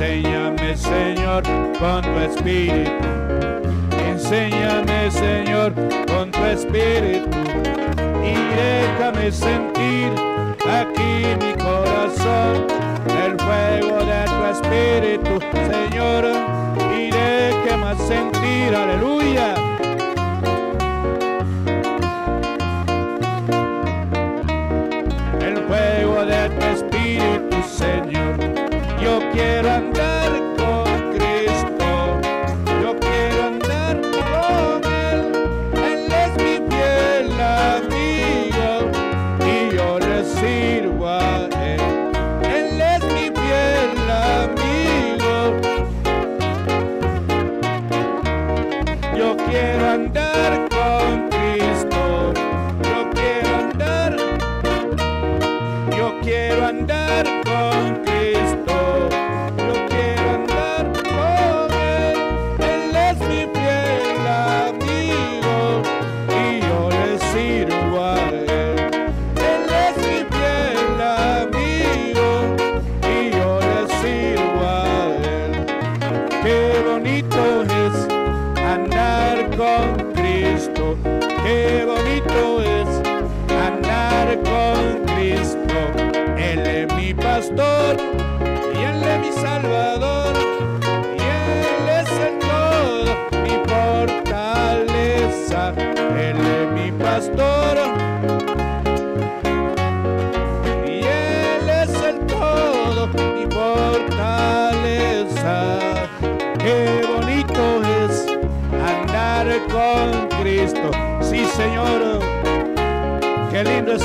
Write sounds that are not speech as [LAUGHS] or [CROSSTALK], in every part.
Enséñame, Señor, con tu espíritu. Enséñame, Señor, con tu espíritu. Y déjame sentir aquí mi corazón el fuego de tu espíritu, Señor. Y déjame sentir, aleluya quieran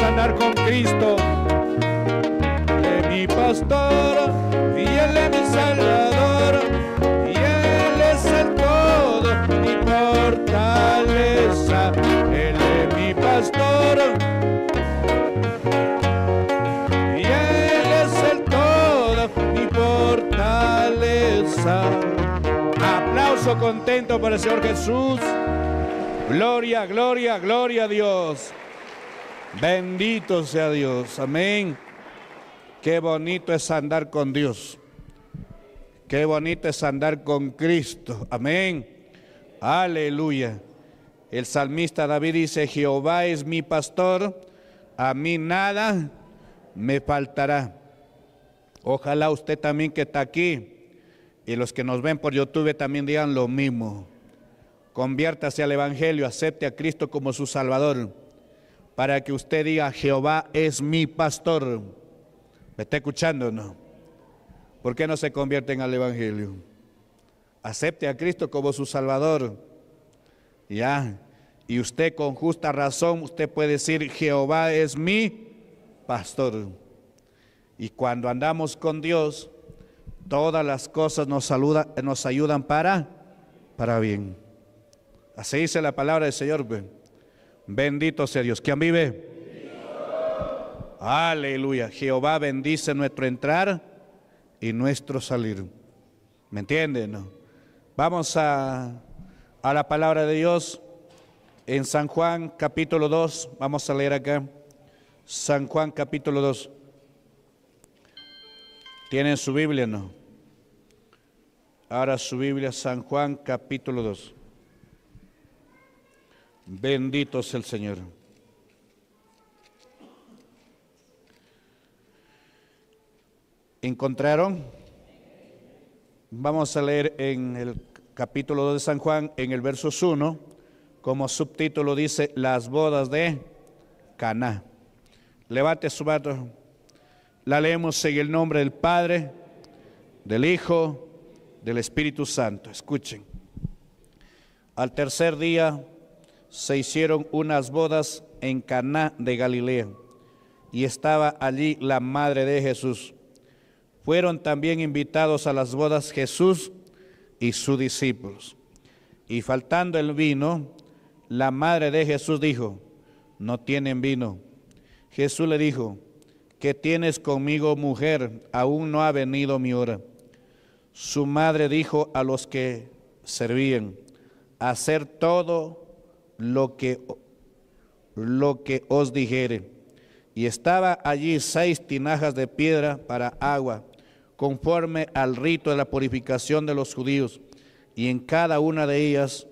andar con Cristo. De mi pastor y él es mi salvador y él es el todo, mi fortaleza. Él es mi pastor. Y él es el todo, mi fortaleza. Aplauso contento para el Señor Jesús. Gloria, gloria, gloria a Dios. Bendito sea Dios. Amén. Qué bonito es andar con Dios. Qué bonito es andar con Cristo. Amén. Aleluya. El salmista David dice, Jehová es mi pastor, a mí nada me faltará. Ojalá usted también que está aquí y los que nos ven por YouTube también digan lo mismo. Conviértase al Evangelio, acepte a Cristo como su Salvador para que usted diga, Jehová es mi pastor. ¿Me está escuchando no? ¿Por qué no se convierten al Evangelio? Acepte a Cristo como su Salvador. Ya, y usted con justa razón, usted puede decir, Jehová es mi pastor. Y cuando andamos con Dios, todas las cosas nos, nos ayudan para, para bien. Así dice la palabra del Señor. Pues. Bendito sea Dios. ¿Quién vive? Aleluya. Jehová bendice nuestro entrar y nuestro salir. ¿Me entienden? Vamos a, a la palabra de Dios en San Juan capítulo 2. Vamos a leer acá. San Juan capítulo 2. ¿Tienen su Biblia, no? Ahora su Biblia, San Juan capítulo 2. Bendito es el Señor. ¿Encontraron? Vamos a leer en el capítulo 2 de San Juan, en el verso 1, como subtítulo dice, las bodas de Caná. Levante su mano. La leemos en el nombre del Padre, del Hijo, del Espíritu Santo. Escuchen. Al tercer día se hicieron unas bodas en Caná de Galilea y estaba allí la madre de Jesús. Fueron también invitados a las bodas Jesús y sus discípulos. Y faltando el vino, la madre de Jesús dijo, no tienen vino. Jesús le dijo, ¿qué tienes conmigo, mujer? Aún no ha venido mi hora. Su madre dijo a los que servían, hacer todo lo que, lo que os dijere. Y estaba allí seis tinajas de piedra para agua, conforme al rito de la purificación de los judíos, y en cada una de ellas,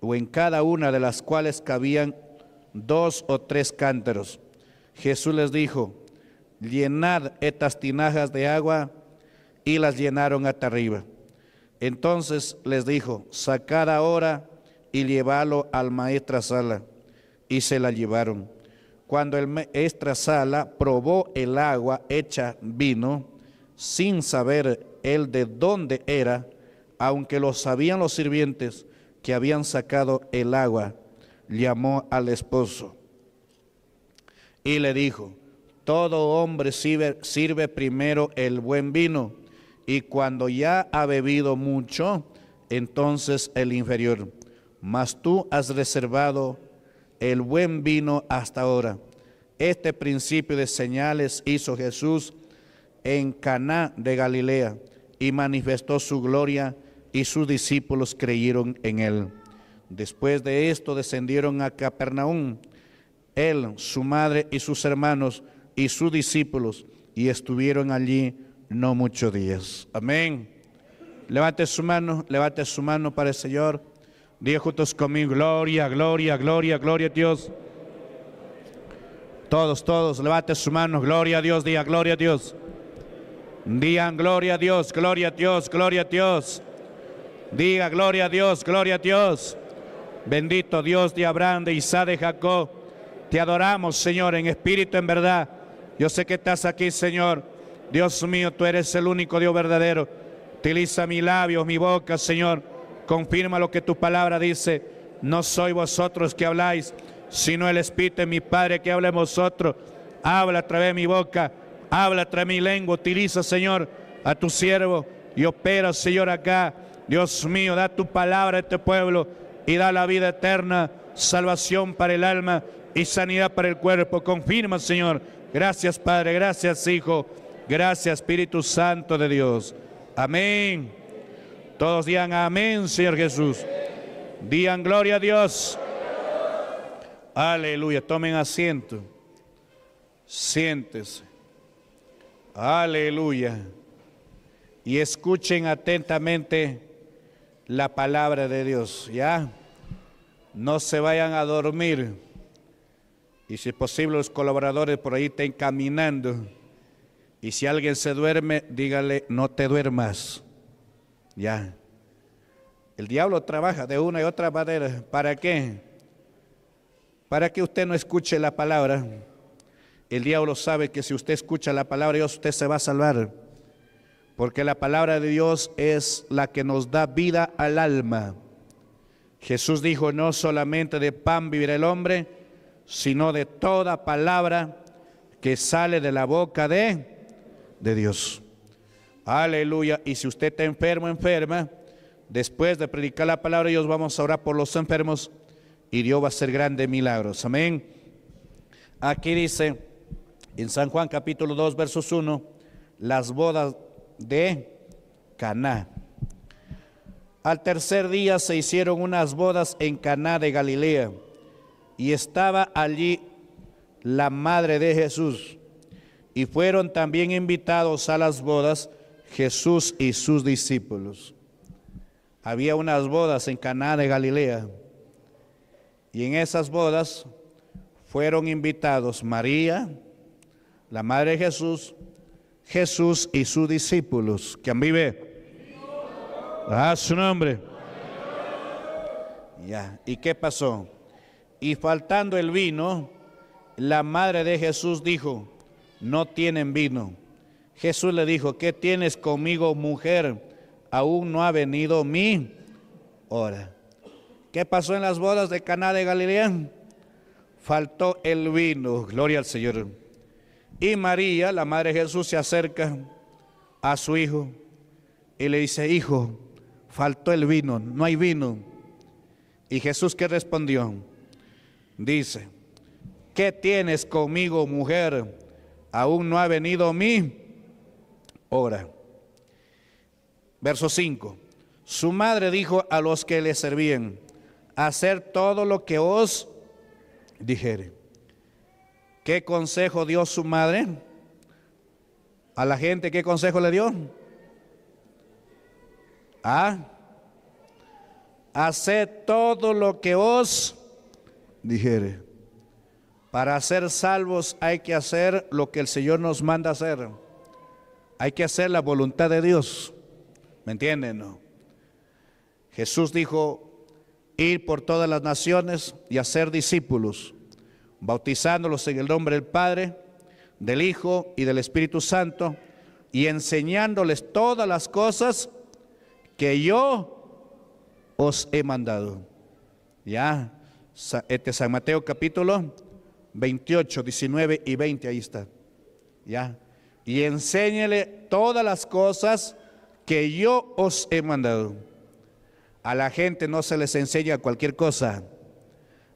o en cada una de las cuales cabían dos o tres cántaros. Jesús les dijo, llenad estas tinajas de agua, y las llenaron hasta arriba. Entonces les dijo, sacad ahora y llévalo al maestra Sala. Y se la llevaron. Cuando el maestra Sala probó el agua hecha vino, sin saber él de dónde era, aunque lo sabían los sirvientes que habían sacado el agua, llamó al esposo y le dijo, todo hombre sirve, primero el buen vino y cuando ya ha bebido mucho, entonces el inferior mas tú has reservado el buen vino hasta ahora. Este principio de señales hizo Jesús en Caná de Galilea y manifestó su gloria y sus discípulos creyeron en él. Después de esto descendieron a Capernaum, él, su madre y sus hermanos y sus discípulos, y estuvieron allí no muchos días. Amén. Levante su mano, levante su mano para el Señor. Dios juntos conmigo, gloria, gloria, gloria, gloria a Dios. Todos, todos, levante su mano gloria a Dios, día gloria a Dios. día, gloria a Dios, gloria a Dios, gloria a Dios. Diga gloria a Dios, gloria a Dios. Bendito Dios de Abraham, de Isaac, de Jacob. Te adoramos, Señor, en espíritu, en verdad. Yo sé que estás aquí, Señor. Dios mío, tú eres el único Dios verdadero. Utiliza mis labios, mi boca, Señor confirma lo que tu palabra dice. No soy vosotros que habláis, sino el Espíritu de mi Padre que habla en vosotros. Habla a través de mi boca, habla a través de mi lengua. Utiliza, Señor, a tu siervo y opera, Señor, acá. Dios mío, da tu palabra a este pueblo y da la vida eterna, salvación para el alma y sanidad para el cuerpo. Confirma, Señor. Gracias, Padre. Gracias, Hijo. Gracias, Espíritu Santo de Dios. Amén. Todos digan amén, Señor Jesús. Digan gloria a Dios. Aleluya. Tomen asiento. Siéntese. Aleluya. Y escuchen atentamente la palabra de Dios. Ya. No se vayan a dormir. Y si es posible, los colaboradores por ahí estén caminando. Y si alguien se duerme, dígale, no te duermas. Ya. El diablo trabaja de una y otra manera. ¿Para qué? Para que usted no escuche la palabra. El diablo sabe que si usted escucha la palabra de Dios, usted se va a salvar. Porque la palabra de Dios es la que nos da vida al alma. Jesús dijo, no solamente de pan vivirá el hombre, sino de toda palabra que sale de la boca de, de Dios. Aleluya. Y si usted está enfermo, enferma, después de predicar la palabra, Dios vamos a orar por los enfermos y Dios va a hacer grandes milagros. Amén. Aquí dice en San Juan capítulo 2, versos 1, las bodas de Caná. Al tercer día se hicieron unas bodas en Caná de Galilea y estaba allí la madre de Jesús. Y fueron también invitados a las bodas Jesús y sus discípulos. Había unas bodas en Caná de Galilea y en esas bodas fueron invitados María, la madre de Jesús, Jesús y sus discípulos. ¿Quién vive? A ah, su nombre. Ya, ¿y qué pasó? Y faltando el vino, la madre de Jesús dijo, no tienen vino. Jesús le dijo, ¿qué tienes conmigo, mujer? Aún no ha venido mi hora. ¿Qué pasó en las bodas de Caná de Galilea? Faltó el vino, gloria al Señor. Y María, la madre de Jesús, se acerca a su hijo y le dice, hijo, faltó el vino, no hay vino. Y Jesús qué respondió, dice, ¿qué tienes conmigo, mujer? Aún no ha venido mi Ora, Verso 5. Su madre dijo a los que le servían, hacer todo lo que os dijere. ¿Qué consejo dio su madre? ¿A la gente qué consejo le dio? A Haced todo lo que os dijere. Para ser salvos hay que hacer lo que el Señor nos manda hacer. Hay que hacer la voluntad de Dios. ¿Me entienden? Jesús dijo, ir por todas las naciones y hacer discípulos, bautizándolos en el nombre del Padre, del Hijo y del Espíritu Santo, y enseñándoles todas las cosas que yo os he mandado. Ya, este San Mateo capítulo 28, 19 y 20, ahí está. Ya y enséñele todas las cosas que yo os he mandado. A la gente no se les enseña cualquier cosa.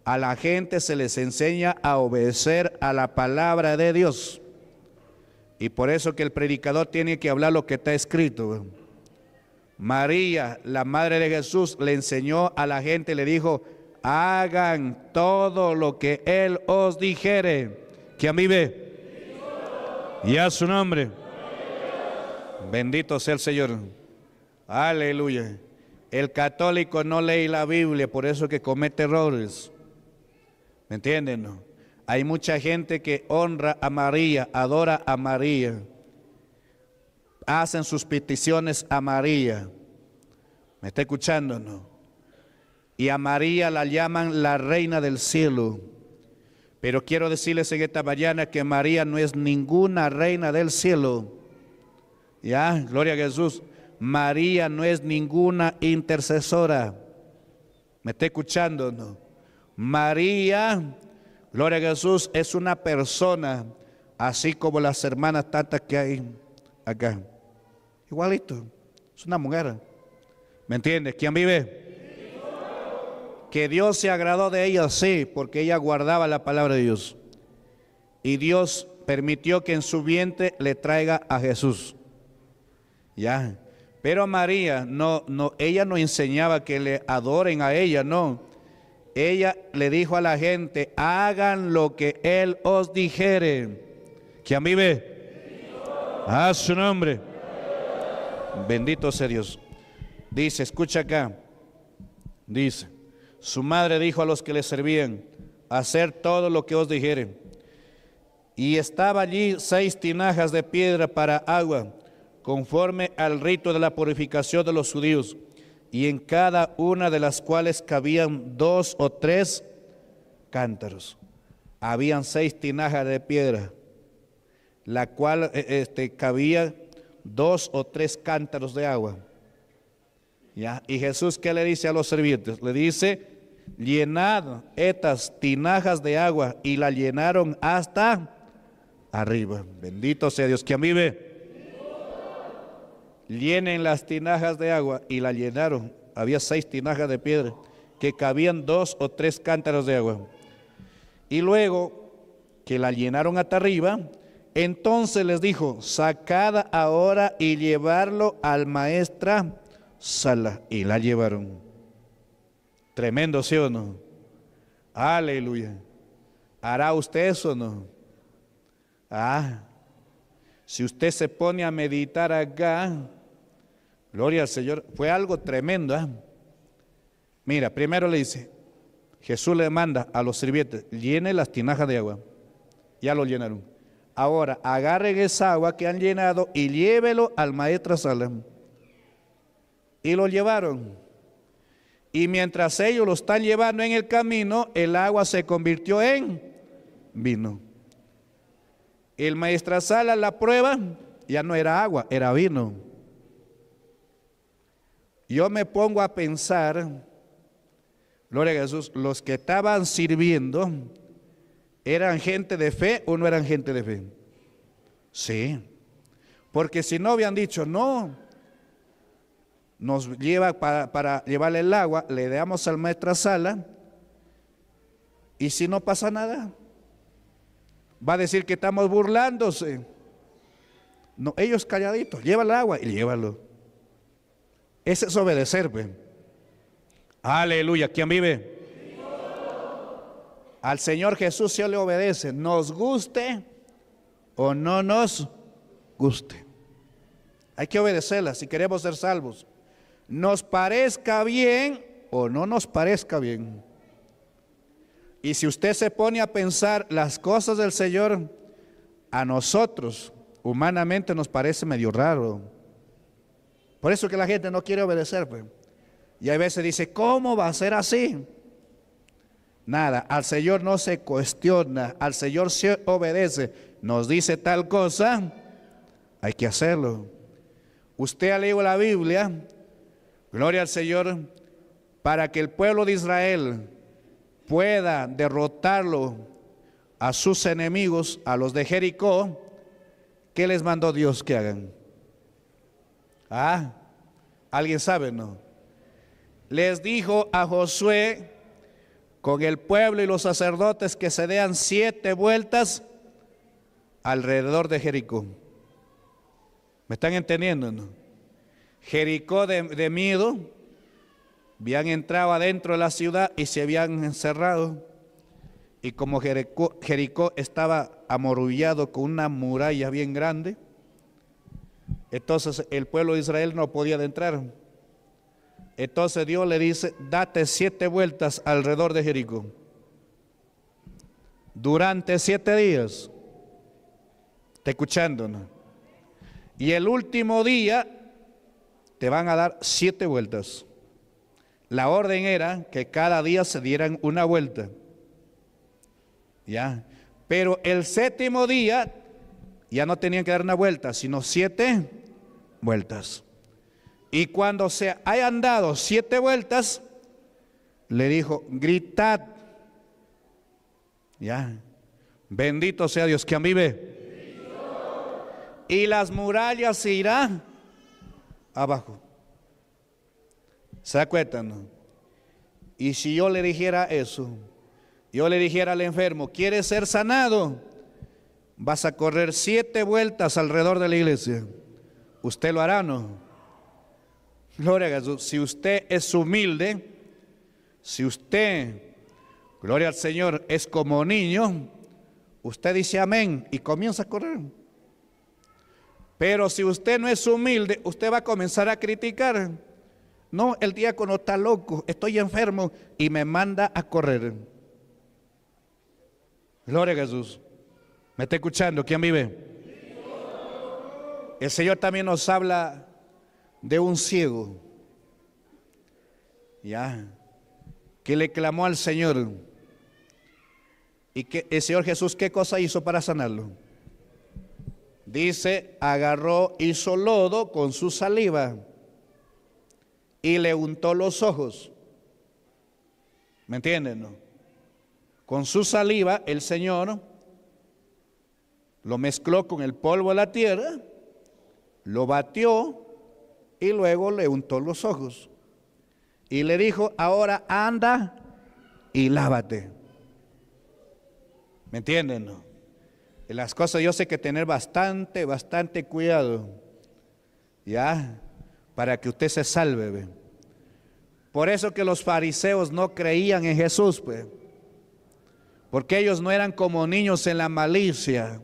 A la gente se les enseña a obedecer a la palabra de Dios. Y por eso que el predicador tiene que hablar lo que está escrito. María, la madre de Jesús, le enseñó a la gente, le dijo, hagan todo lo que Él os dijere, que a mí ve. Y a su nombre. Bendito sea el Señor. Aleluya. El católico no lee la Biblia, por eso que comete errores. ¿Me entienden? Hay mucha gente que honra a María, adora a María. Hacen sus peticiones a María. ¿Me está escuchando? Y a María la llaman la reina del cielo. Pero quiero decirles en esta mañana que María no es ninguna reina del cielo. Ya, gloria a Jesús. María no es ninguna intercesora. ¿Me está escuchando? No? María, gloria a Jesús, es una persona, así como las hermanas tantas que hay acá. Igualito, es una mujer. ¿Me entiendes? ¿Quién vive? que Dios se agradó de ella, sí, porque ella guardaba la palabra de Dios. Y Dios permitió que en su vientre le traiga a Jesús. Ya. Pero María, no, no, ella no enseñaba que le adoren a ella, no. Ella le dijo a la gente, hagan lo que Él os dijere. a mí ve. A su nombre. Bendito sea Dios. Dice, escucha acá. Dice, su madre dijo a los que le servían, hacer todo lo que os dijere. Y estaba allí seis tinajas de piedra para agua, conforme al rito de la purificación de los judíos, y en cada una de las cuales cabían dos o tres cántaros. Habían seis tinajas de piedra, la cual e, este, cabía dos o tres cántaros de agua. ¿Ya? Y Jesús, ¿qué le dice a los servientes? Le dice, llenad estas tinajas de agua y la llenaron hasta arriba. Bendito sea Dios, que a mí ve. Llenen las tinajas de agua y la llenaron. Había seis tinajas de piedra que cabían dos o tres cántaros de agua. Y luego que la llenaron hasta arriba, entonces les dijo, sacad ahora y llevarlo al maestra Sala. Y la llevaron. Tremendo, ¿sí o no? Aleluya. ¿Hará usted eso o no? Ah, si usted se pone a meditar acá, gloria al Señor, fue algo tremendo. ¿ah? Mira, primero le dice, Jesús le manda a los sirvientes, llene las tinajas de agua. Ya lo llenaron. Ahora, agarren esa agua que han llenado y llévelo al maestro Salam. Y lo llevaron. Y mientras ellos lo están llevando en el camino, el agua se convirtió en vino. El maestrazal a la prueba ya no era agua, era vino. Yo me pongo a pensar, Gloria a Jesús, los que estaban sirviendo, ¿eran gente de fe o no eran gente de fe? Sí. Porque si no habían dicho, no, nos lleva para, llevarle el agua, le damos al maestro sala y si no pasa nada, va a decir que estamos burlándose. No, ellos calladitos, lleva el agua y llévalo. Ese es obedecer, Aleluya, ¿quién vive? Al Señor Jesús se le obedece, nos guste o no nos guste. Hay que obedecerla si queremos ser salvos nos parezca bien o no nos parezca bien. Y si usted se pone a pensar las cosas del Señor, a nosotros humanamente nos parece medio raro. Por eso que la gente no quiere obedecer. Pues. Y a veces dice, ¿cómo va a ser así? Nada, al Señor no se cuestiona, al Señor se obedece. Nos dice tal cosa, hay que hacerlo. Usted ha leído la Biblia Gloria al Señor, para que el pueblo de Israel pueda derrotarlo a sus enemigos, a los de Jericó, ¿qué les mandó Dios que hagan? Ah, ¿alguien sabe, no? Les dijo a Josué, con el pueblo y los sacerdotes, que se den siete vueltas alrededor de Jericó. ¿Me están entendiendo, no? Jericó de, miedo, habían entrado adentro de la ciudad y se habían encerrado. Y como Jericó, estaba amorullado con una muralla bien grande, entonces el pueblo de Israel no podía entrar. Entonces Dios le dice, date siete vueltas alrededor de Jericó. Durante siete días. Te escuchando, Y el último día te van a dar siete vueltas. La orden era que cada día se dieran una vuelta. ¿Ya? Pero el séptimo día ya no tenían que dar una vuelta, sino siete vueltas. Y cuando se hayan dado siete vueltas, le dijo, gritad. Ya. Bendito sea Dios que vive. Y las murallas se irán abajo. ¿Se acuerdan? Y si yo le dijera eso, yo le dijera al enfermo, ¿quieres ser sanado? Vas a correr siete vueltas alrededor de la iglesia. Usted lo hará, ¿no? Gloria a Jesús. Si usted es humilde, si usted, gloria al Señor, es como niño, usted dice amén y comienza a correr. Pero si usted no es humilde, usted va a comenzar a criticar. No, el diácono está loco, estoy enfermo y me manda a correr. Gloria a Jesús. ¿Me está escuchando? ¿Quién vive? El Señor también nos habla de un ciego. Ya. Que le clamó al Señor. Y que el Señor Jesús, ¿qué cosa hizo para sanarlo? Dice, agarró, hizo lodo con su saliva y le untó los ojos. ¿Me entienden? Con su saliva el Señor lo mezcló con el polvo de la tierra, lo batió y luego le untó los ojos. Y le dijo, ahora anda y lávate. ¿Me entienden? No? las cosas yo sé que tener bastante, bastante cuidado, ¿ya? Para que usted se salve. Por eso que los fariseos no creían en Jesús, pues. Porque ellos no eran como niños en la malicia.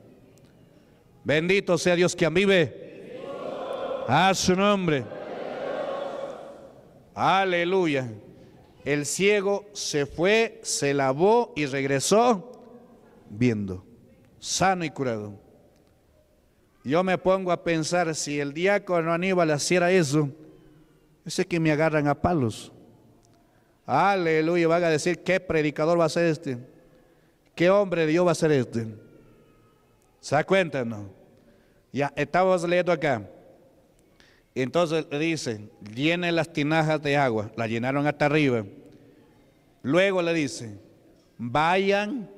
Bendito sea Dios que vive. A su nombre. Aleluya. El ciego se fue, se lavó y regresó viendo sano y curado. Yo me pongo a pensar, si el diácono Aníbal hiciera eso, ese que me agarran a palos. Aleluya, van a decir, ¿qué predicador va a ser este? ¿Qué hombre de Dios va a ser este? ¿Se da Ya, estamos leyendo acá. Entonces le dicen, llenen las tinajas de agua, la llenaron hasta arriba. Luego le dice, vayan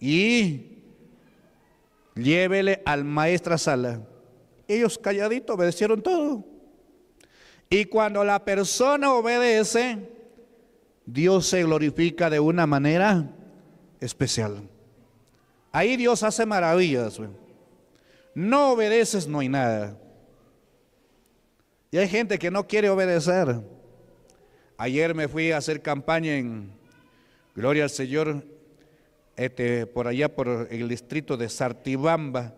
y llévele al maestra sala. Ellos calladitos obedecieron todo. Y cuando la persona obedece, Dios se glorifica de una manera especial. Ahí Dios hace maravillas. No obedeces, no hay nada. Y hay gente que no quiere obedecer. Ayer me fui a hacer campaña en, gloria al Señor, este, por allá por el distrito de Sartibamba,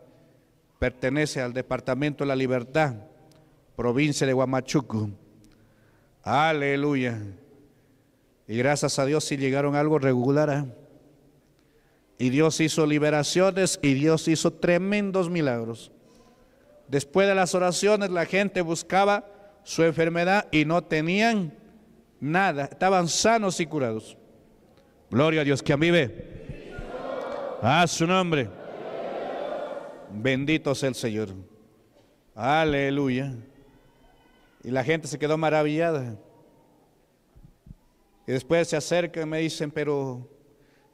pertenece al departamento de La Libertad, provincia de Huamachuco. Aleluya. Y gracias a Dios si llegaron algo regular. ¿ah? Y Dios hizo liberaciones y Dios hizo tremendos milagros. Después de las oraciones la gente buscaba su enfermedad y no tenían nada. Estaban sanos y curados. Gloria a Dios que a mí ve. A su nombre. Bendito sea el Señor. Aleluya. Y la gente se quedó maravillada. Y después se acercan y me dicen, pero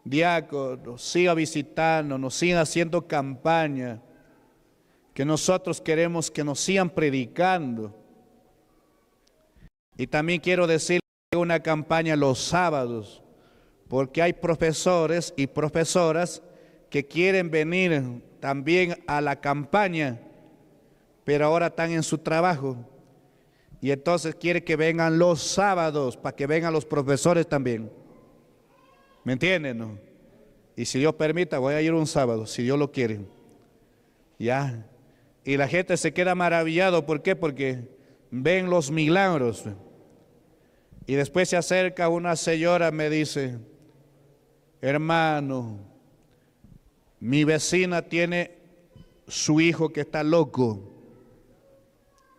diácono, siga visitando, nos siga haciendo campaña, que nosotros queremos que nos sigan predicando. Y también quiero decir una campaña los sábados, porque hay profesores y profesoras que quieren venir también a la campaña, pero ahora están en su trabajo. Y entonces quiere que vengan los sábados para que vengan los profesores también. ¿Me entienden? Y si Dios permita, voy a ir un sábado, si Dios lo quiere. Ya. Y la gente se queda maravillado. ¿Por qué? Porque ven los milagros. Y después se acerca una señora, me dice, hermano, mi vecina tiene su hijo que está loco.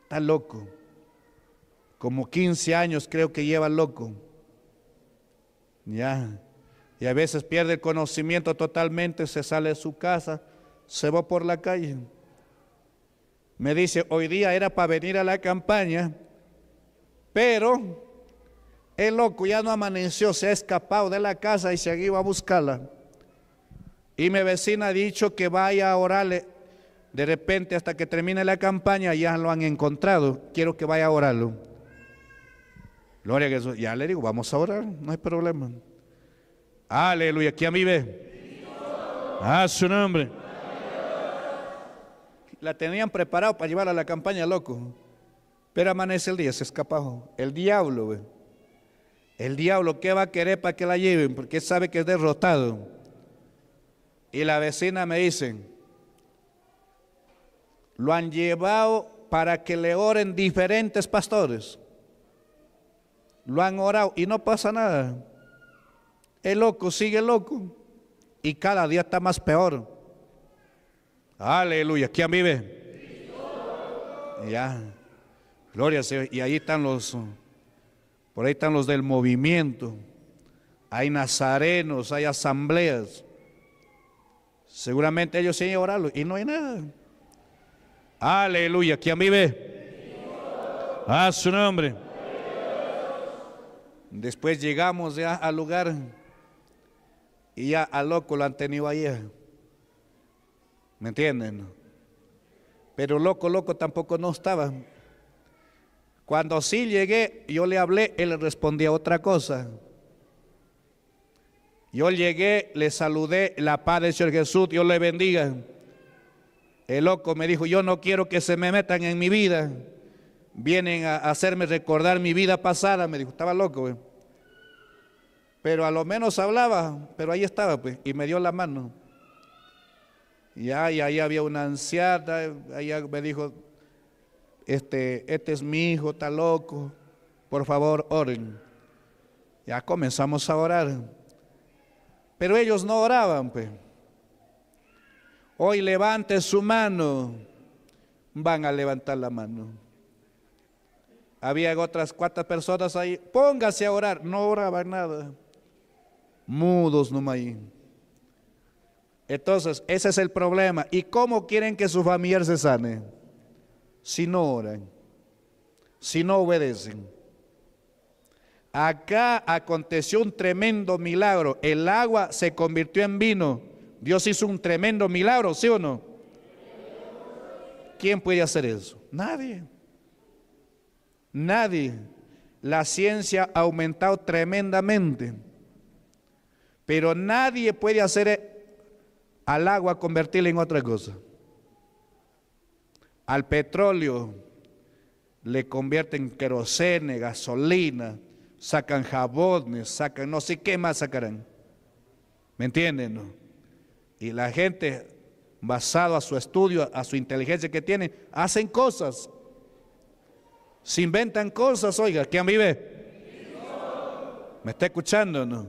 Está loco. Como 15 años creo que lleva loco. Ya. Y a veces pierde el conocimiento totalmente, se sale de su casa, se va por la calle. Me dice, hoy día era para venir a la campaña, pero el loco ya no amaneció, se ha escapado de la casa y se iba a buscarla. Y mi vecina ha dicho que vaya a orarle. De repente, hasta que termine la campaña, ya lo han encontrado. Quiero que vaya a orarlo. Gloria a Jesús. Ya le digo, vamos a orar, no hay problema. Aleluya, aquí mí ve. A su nombre. La tenían preparado para llevar a la campaña, loco. Pero amanece el día, se escapó. El diablo, El diablo, ¿qué va a querer para que la lleven? Porque sabe que es derrotado y la vecina me dicen, lo han llevado para que le oren diferentes pastores. Lo han orado y no pasa nada. El loco sigue loco y cada día está más peor. Aleluya. ¿Quién vive? Ya. Gloria Señor. Y ahí están los, por ahí están los del movimiento. Hay nazarenos, hay asambleas. Seguramente ellos sí orando y no hay nada. Aleluya, ¿quién vive? A su nombre. Después llegamos ya al lugar y ya al loco lo han tenido ahí. ¿Me entienden? Pero loco, loco tampoco no estaba. Cuando sí llegué, yo le hablé, él le respondía otra cosa. Yo llegué, le saludé, la paz del Señor Jesús, Dios le bendiga. El loco me dijo, yo no quiero que se me metan en mi vida. Vienen a hacerme recordar mi vida pasada. Me dijo, estaba loco. Pero a lo menos hablaba, pero ahí estaba, pues, y me dio la mano. Y ahí, había una anciana, ahí me dijo, este, este es mi hijo, está loco, por favor, oren. Ya comenzamos a orar. Pero ellos no oraban, pues. Hoy levante su mano. Van a levantar la mano. Había otras cuatro personas ahí. Póngase a orar. No oraban nada. Mudos nomás ahí. Entonces, ese es el problema. ¿Y cómo quieren que su familia se sane? Si no oran, si no obedecen. Acá aconteció un tremendo milagro. El agua se convirtió en vino. Dios hizo un tremendo milagro, ¿sí o no? ¿Quién puede hacer eso? Nadie. Nadie. La ciencia ha aumentado tremendamente. Pero nadie puede hacer e-, al agua convertirla en otra cosa. Al petróleo le convierte en querosene, gasolina sacan jabones, sacan no sé qué más sacarán. ¿Me entienden? Y la gente, basado a su estudio, a su inteligencia que tiene, hacen cosas. Se inventan cosas, oiga, ¿quién vive? ¿Me está escuchando no?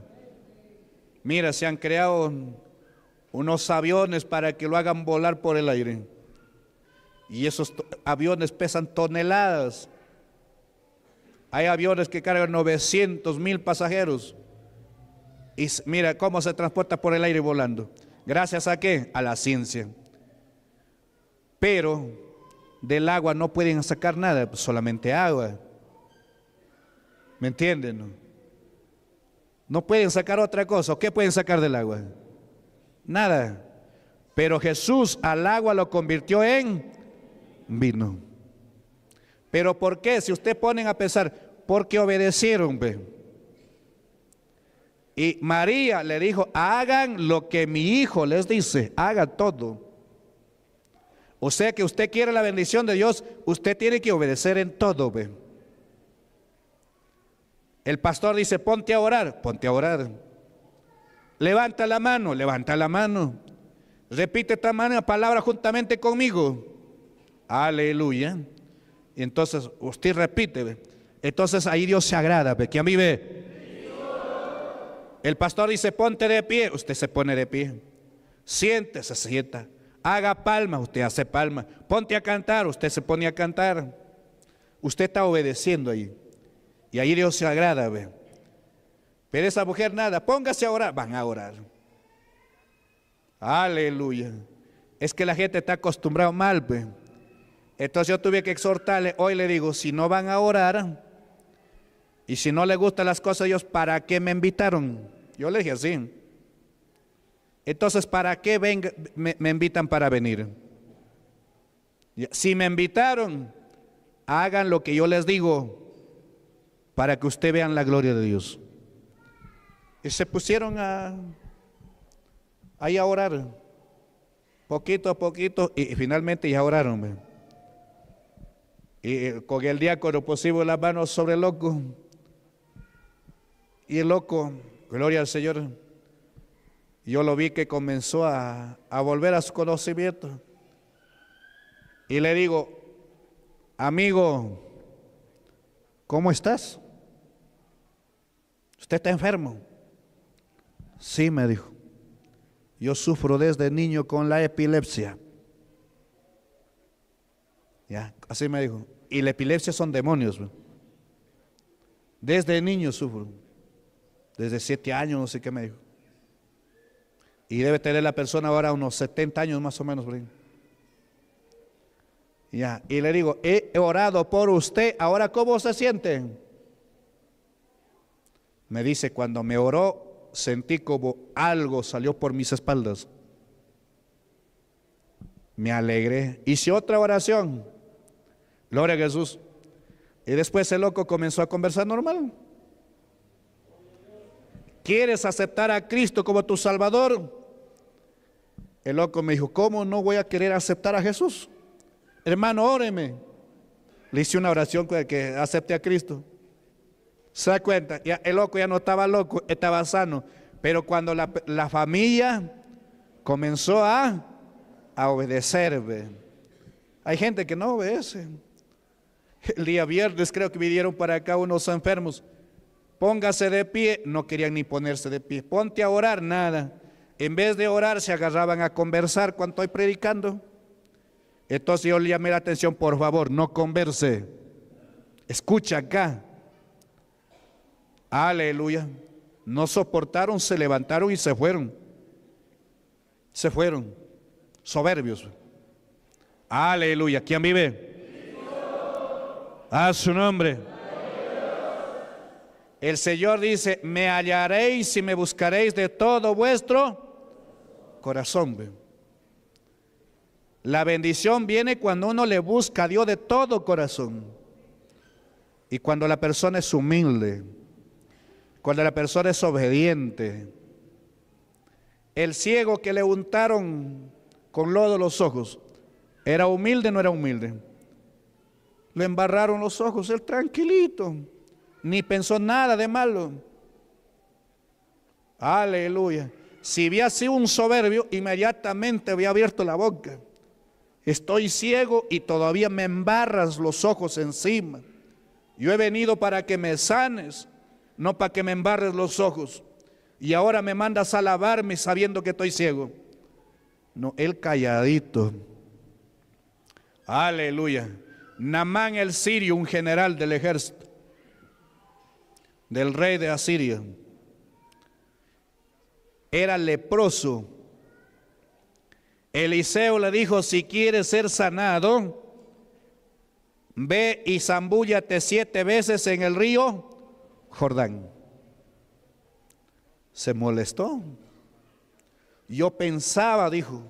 Mira, se han creado unos aviones para que lo hagan volar por el aire. Y esos aviones pesan toneladas. Hay aviones que cargan 900 mil pasajeros. Y mira cómo se transporta por el aire volando. Gracias a qué? A la ciencia. Pero del agua no pueden sacar nada, solamente agua. ¿Me entienden? No pueden sacar otra cosa. ¿O qué pueden sacar del agua? Nada. Pero Jesús al agua lo convirtió en vino. Pero ¿por qué? Si usted ponen a pesar porque obedecieron. Ve. Y María le dijo, hagan lo que mi hijo les dice, haga todo. O sea que usted quiere la bendición de Dios, usted tiene que obedecer en todo. Ve. El pastor dice, ponte a orar, ponte a orar. Levanta la mano, levanta la mano. Repite esta palabra juntamente conmigo. Aleluya. Y entonces usted repite. Entonces ahí Dios se agrada, ¿ve? que a mí ve. El pastor dice, ponte de pie. Usted se pone de pie. se sienta. Haga palma, usted hace palma. Ponte a cantar, usted se pone a cantar. Usted está obedeciendo ahí. Y ahí Dios se agrada, ¿ve? Pero esa mujer nada, póngase a orar. Van a orar. Aleluya. Es que la gente está acostumbrada mal, ¿ve? Entonces yo tuve que exhortarle, hoy le digo, si no van a orar y si no les gustan las cosas de Dios ¿para qué me invitaron? Yo le dije así. Entonces, ¿para qué me, invitan para venir? Si me invitaron, hagan lo que yo les digo para que ustedes vean la gloria de Dios. Y se pusieron a, ahí a orar, poquito a poquito, y finalmente ya oraron. Y con el diácono pusimos las manos sobre el loco. Y el loco, gloria al Señor, yo lo vi que comenzó a, a volver a su conocimiento. Y le digo, amigo, ¿cómo estás? ¿Usted está enfermo? Sí, me dijo. Yo sufro desde niño con la epilepsia. Ya, así me dijo. Y la epilepsia son demonios. Desde niño sufro. Desde siete años, no sé qué me dijo. Y debe tener la persona ahora unos 70 años más o menos. Ya, y le digo, he orado por usted, ahora ¿cómo se siente? Me dice, cuando me oró, sentí como algo salió por mis espaldas. Me alegré. Hice otra oración Gloria a Jesús. Y después el loco comenzó a conversar normal. ¿Quieres aceptar a Cristo como tu Salvador? El loco me dijo, ¿cómo no voy a querer aceptar a Jesús? Hermano, óreme. Le hice una oración que acepte a Cristo. Se da cuenta, ya, el loco ya no estaba loco, estaba sano. Pero cuando la, familia comenzó a, a obedecer, hay gente que no obedece. [LAUGHS] El día viernes creo que vinieron para acá unos enfermos. Póngase de pie, no querían ni ponerse de pie. Ponte a orar, nada. En vez de orar, se agarraban a conversar cuando estoy predicando. Entonces yo le llamé la atención, por favor, no converse. Escucha acá. Aleluya. No soportaron, se levantaron y se fueron. Se fueron. Soberbios. Aleluya. ¿Quién vive? A su nombre. El Señor dice, me hallaréis y me buscaréis de todo vuestro corazón. La bendición viene cuando uno le busca a Dios de todo corazón. Y cuando la persona es humilde, cuando la persona es obediente. El ciego que le untaron con lodo los ojos, ¿era humilde o no era humilde? le embarraron los ojos, él tranquilito, ni pensó nada de malo. Aleluya. Si había sido un soberbio, inmediatamente había abierto la boca. Estoy ciego y todavía me embarras los ojos encima. Yo he venido para que me sanes, no para que me embarres los ojos. Y ahora me mandas a lavarme sabiendo que estoy ciego. No, él calladito. Aleluya. Namán el sirio, un general del ejército del rey de Asiria, era leproso. Eliseo le dijo, si quieres ser sanado, ve y zambúllate siete veces en el río Jordán. Se molestó. Yo pensaba, dijo,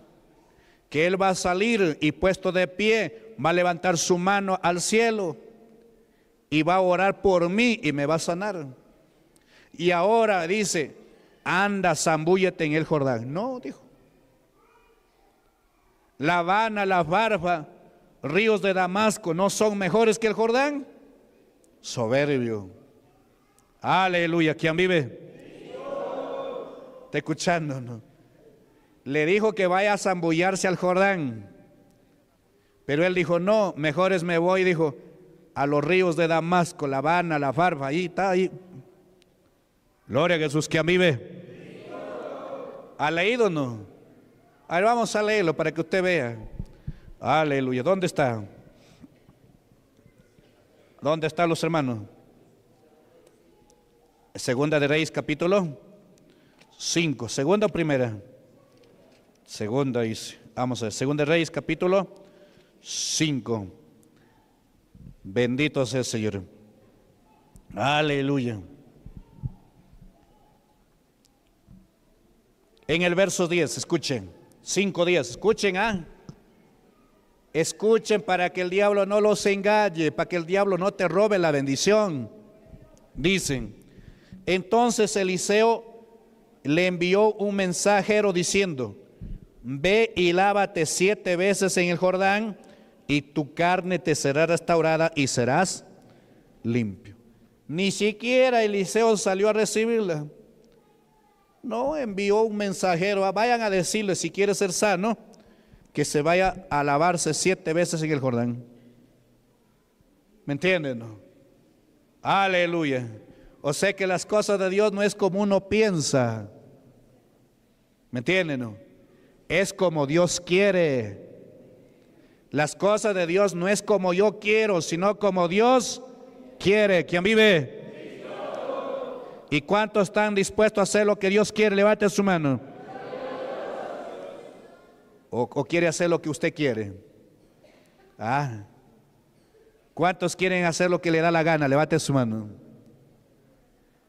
que él va a salir y puesto de pie va a levantar su mano al cielo y va a orar por mí y me va a sanar. Y ahora dice, anda, zambúllete en el Jordán. No, dijo. La Habana, la Barba, ríos de Damasco, ¿no son mejores que el Jordán? Soberbio. Aleluya, ¿quién vive? Está escuchando, ¿no? Le dijo que vaya a zambullarse al Jordán. Pero él dijo, no, mejores me voy, dijo, a los ríos de Damasco, La Habana, La Farfa, ahí está, ahí. Gloria a Jesús que a mí ve. ¿Ha leído o no? A vamos a leerlo para que usted vea. Aleluya, ¿dónde está? ¿Dónde están los hermanos? Segunda de Reyes, capítulo 5. Segunda o primera. Segunda, Vamos a ver. Segunda de Reyes, capítulo 5. Bendito sea el Señor. Aleluya. En el verso 10, escuchen, 5 días, escuchen, ah. Escuchen para que el diablo no los engañe, para que el diablo no te robe la bendición. Dicen, entonces Eliseo le envió un mensajero diciendo, ve y lávate siete veces en el Jordán y tu carne te será restaurada y serás limpio. Ni siquiera Eliseo salió a recibirla. No envió un mensajero, ah, vayan a decirle si quiere ser sano, que se vaya a lavarse siete veces en el Jordán. ¿Me entienden? Aleluya. O sea que las cosas de Dios no es como uno piensa. ¿Me entienden? Es como Dios quiere. Las cosas de Dios no es como yo quiero, sino como Dios quiere. ¿Quién vive? ¿Y cuántos están dispuestos a hacer lo que Dios quiere? Levante su mano. O, quiere hacer lo que usted quiere? Ah. ¿Cuántos quieren hacer lo que le da la gana? Levante su mano.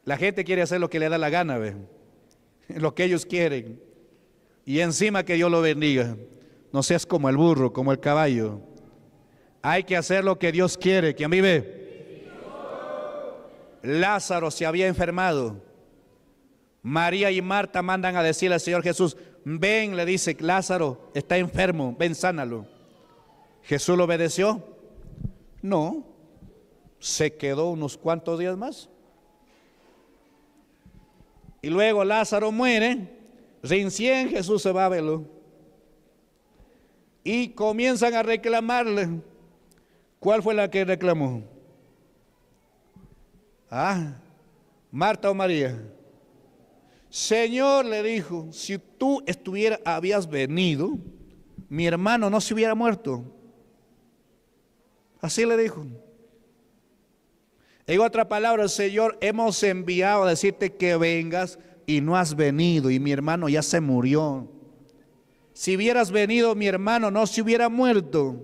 La gente quiere hacer lo que le da la gana, ¿ve? [LAUGHS] lo que ellos quieren. Y encima que Dios lo bendiga. No seas como el burro, como el caballo. Hay que hacer lo que Dios quiere. ¿Quién vive? Lázaro se había enfermado. María y Marta mandan a decirle al Señor Jesús, ven, le dice, Lázaro está enfermo, ven, sánalo. ¿Jesús lo obedeció? No, se quedó unos cuantos días más. Y luego Lázaro muere, recién Jesús se va a verlo y comienzan a reclamarle. ¿Cuál fue la que reclamó? Ah, Marta o María. Señor le dijo, si tú estuvieras, habías venido, mi hermano no se hubiera muerto. Así le dijo. En otra palabra, Señor, hemos enviado a decirte que vengas y no has venido y mi hermano ya se murió. Si hubieras venido, mi hermano, no se hubiera muerto.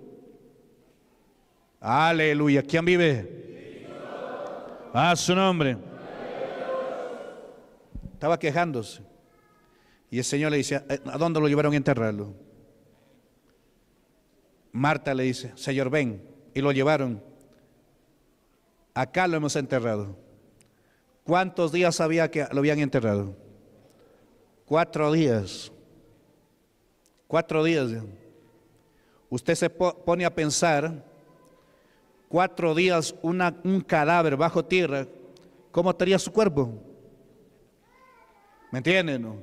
Aleluya. ¿Quién vive? A su nombre. Estaba quejándose. Y el Señor le dice, eh, ¿a dónde lo llevaron a enterrarlo? Marta le dice, Señor, ven. Y lo llevaron. Acá lo hemos enterrado. ¿Cuántos días había que lo habían enterrado? Cuatro días. Cuatro días. Usted se pone a pensar, cuatro días una, un cadáver bajo tierra, ¿cómo estaría su cuerpo? ¿Me entienden? No?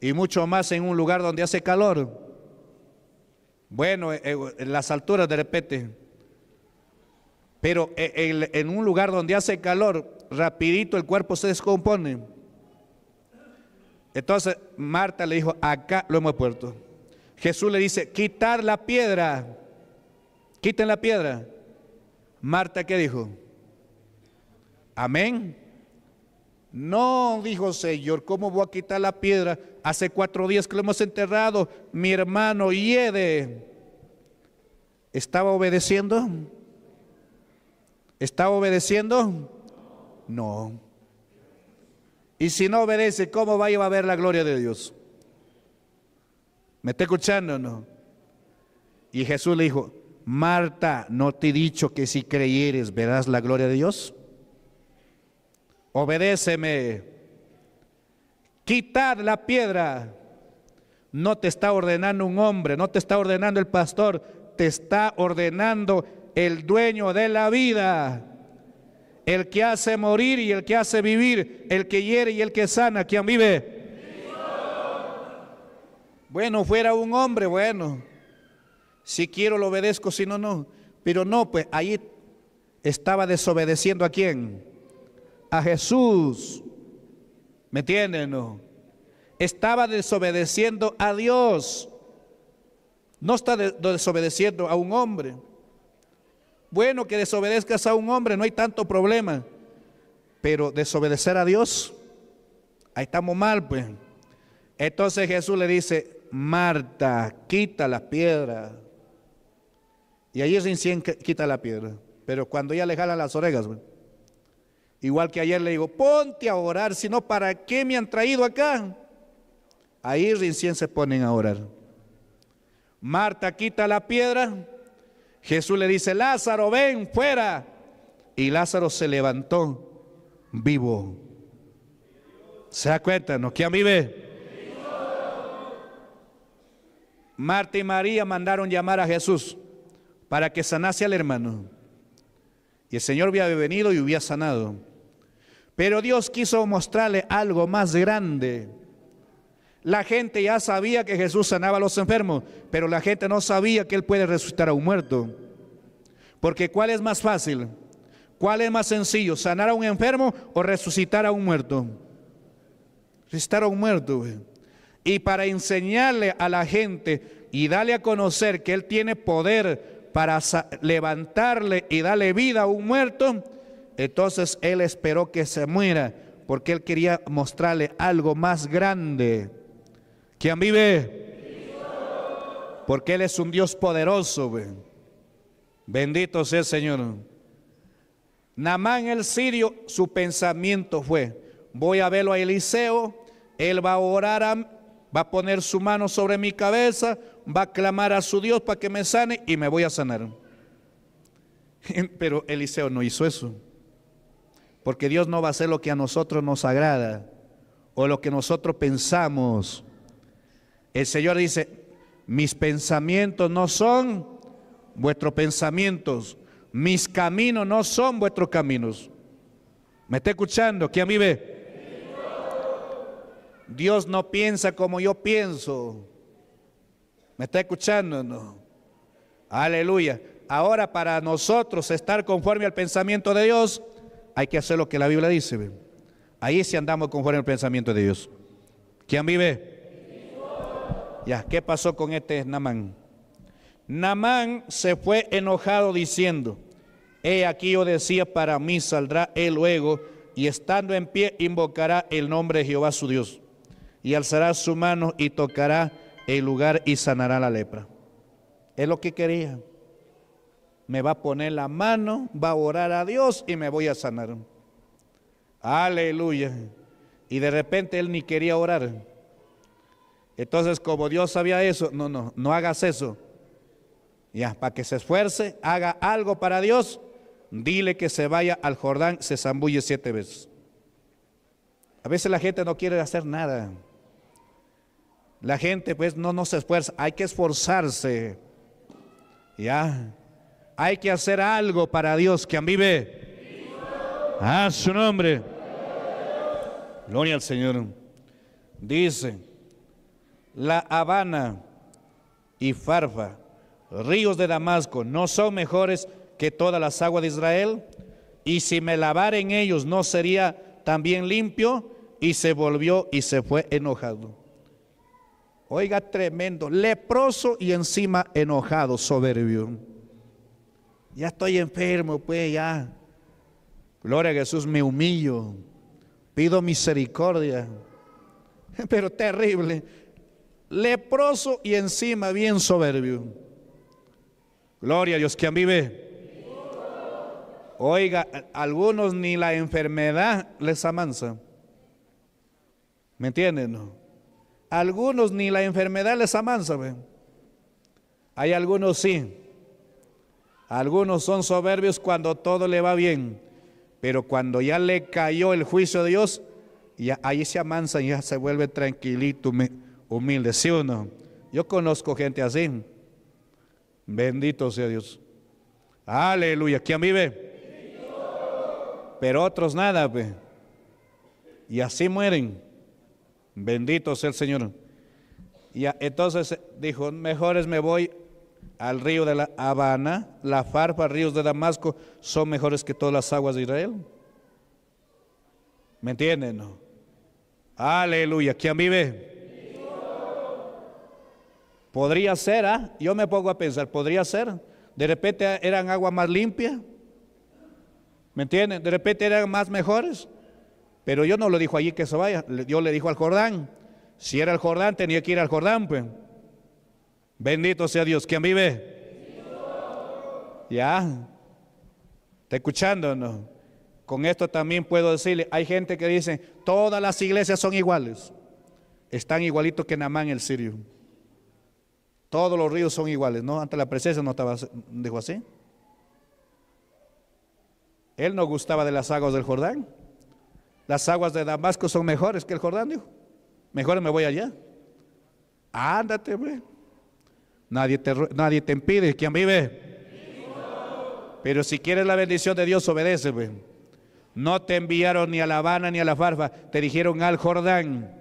Y mucho más en un lugar donde hace calor. Bueno, en eh, eh, las alturas de repente. Pero eh, en un lugar donde hace calor, rapidito el cuerpo se descompone. Entonces Marta le dijo, acá lo hemos puesto. Jesús le dice, quitar la piedra, quiten la piedra. Marta, ¿qué dijo? Amén. No, dijo Señor, ¿cómo voy a quitar la piedra? Hace cuatro días que lo hemos enterrado, mi hermano Yede. ¿Estaba obedeciendo? estaba obedeciendo? No. Y si no obedece, ¿cómo va a, a ver la gloria de Dios? ¿Me está escuchando o no? Y Jesús le dijo, Marta, ¿no te he dicho que si creyeres verás la gloria de Dios? Obedéceme. Quitad la piedra. No te está ordenando un hombre, no te está ordenando el pastor, te está ordenando el dueño de la vida. El que hace morir y el que hace vivir, el que hiere y el que sana, quien vive bueno, fuera un hombre, bueno. Si quiero lo obedezco, si no, no. Pero no, pues ahí estaba desobedeciendo a quién? A Jesús. ¿Me entienden? No? Estaba desobedeciendo a Dios. No está desobedeciendo a un hombre. Bueno, que desobedezcas a un hombre, no hay tanto problema. Pero desobedecer a Dios, ahí estamos mal, pues. Entonces Jesús le dice, Marta, quita la piedra. Y ahí es recién quita la piedra. Pero cuando ella le jala las orejas, igual que ayer le digo, ponte a orar, si no, ¿para qué me han traído acá? Ahí recién se ponen a orar. Marta quita la piedra. Jesús le dice, Lázaro, ven fuera. Y Lázaro se levantó vivo. ¿Se da cuenta? ¿No? ¿Quién vive? Marta y María mandaron llamar a Jesús para que sanase al hermano. Y el Señor había venido y hubiera sanado. Pero Dios quiso mostrarle algo más grande. La gente ya sabía que Jesús sanaba a los enfermos, pero la gente no sabía que Él puede resucitar a un muerto. Porque ¿cuál es más fácil? ¿Cuál es más sencillo? ¿Sanar a un enfermo o resucitar a un muerto? Resucitar a un muerto y para enseñarle a la gente y darle a conocer que Él tiene poder para levantarle y darle vida a un muerto, entonces Él esperó que se muera porque Él quería mostrarle algo más grande. ¿Quién vive? Porque Él es un Dios poderoso. Bendito sea el Señor. Namán el sirio, su pensamiento fue, voy a verlo a Eliseo, él va a orar a, va a poner su mano sobre mi cabeza, va a clamar a su Dios para que me sane y me voy a sanar. [LAUGHS] Pero Eliseo no hizo eso. Porque Dios no va a hacer lo que a nosotros nos agrada o lo que nosotros pensamos. El Señor dice, mis pensamientos no son vuestros pensamientos, mis caminos no son vuestros caminos. ¿Me está escuchando? ¿Quién ve. Dios no piensa como yo pienso. ¿Me está escuchando? No. Aleluya. Ahora para nosotros estar conforme al pensamiento de Dios, hay que hacer lo que la Biblia dice. Ahí sí andamos conforme al pensamiento de Dios. ¿Quién vive? Ya, ¿qué pasó con este Namán? Namán se fue enojado diciendo, he aquí yo decía, para mí saldrá él luego, y estando en pie invocará el nombre de Jehová su Dios y alzará su mano y tocará el lugar y sanará la lepra. Es lo que quería. Me va a poner la mano, va a orar a Dios y me voy a sanar. Aleluya. Y de repente él ni quería orar. Entonces, como Dios sabía eso, no, no, no hagas eso. Ya, para que se esfuerce, haga algo para Dios, dile que se vaya al Jordán, se zambulle siete veces. A veces la gente no quiere hacer nada. La gente pues no nos esfuerza, hay que esforzarse. Ya, hay que hacer algo para Dios. que vive? A ah, su nombre. Gloria al Señor. Dice, La Habana y Farfa, ríos de Damasco, ¿no son mejores que todas las aguas de Israel? Y si me en ellos, ¿no sería también limpio? Y se volvió y se fue enojado. Oiga, tremendo, leproso y encima enojado, soberbio. Ya estoy enfermo, pues ya. Gloria a Jesús, me humillo. Pido misericordia. [LAUGHS] Pero terrible. Leproso y encima bien soberbio. Gloria a Dios, ¿quién vive. Oiga, algunos ni la enfermedad les amansa. ¿Me entienden? No? Algunos ni la enfermedad les amansa. Hay algunos sí. Algunos son soberbios cuando todo le va bien. Pero cuando ya le cayó el juicio de Dios, y ahí se amansa y ya se vuelve tranquilito, humilde. ¿Sí o Yo conozco gente así. Bendito sea Dios. Aleluya. ¿Quién vive? Pero otros nada. Y así mueren. Bendito sea el Señor. Y entonces dijo, mejores me voy al río de la Habana, la Farfa, ríos de Damasco, son mejores que todas las aguas de Israel. ¿Me entienden? Aleluya. ¿Quién vive? Podría ser, ¿ah? Yo me pongo a pensar, podría ser. De repente eran agua más limpia. ¿Me entienden? De repente eran más mejores. Pero yo no lo dijo allí que se vaya, yo le dijo al Jordán. Si era el Jordán, tenía que ir al Jordán, pues. Bendito sea Dios. ¿Quién vive? Ya. ¿Está escuchando? Con esto también puedo decirle, hay gente que dice, todas las iglesias son iguales. Están igualitos que Namán el sirio. Todos los ríos son iguales, ¿no? Ante la presencia no estaba, dijo así. Él no gustaba de las aguas del Jordán. Las aguas de Damasco son mejores que el Jordán, dijo. Mejor me voy allá. Ándate, güey. Nadie te, nadie te impide. ¿Quién vive? Pero si quieres la bendición de Dios, obedece, güey. No te enviaron ni a La Habana ni a La Farfa, te dijeron al Jordán.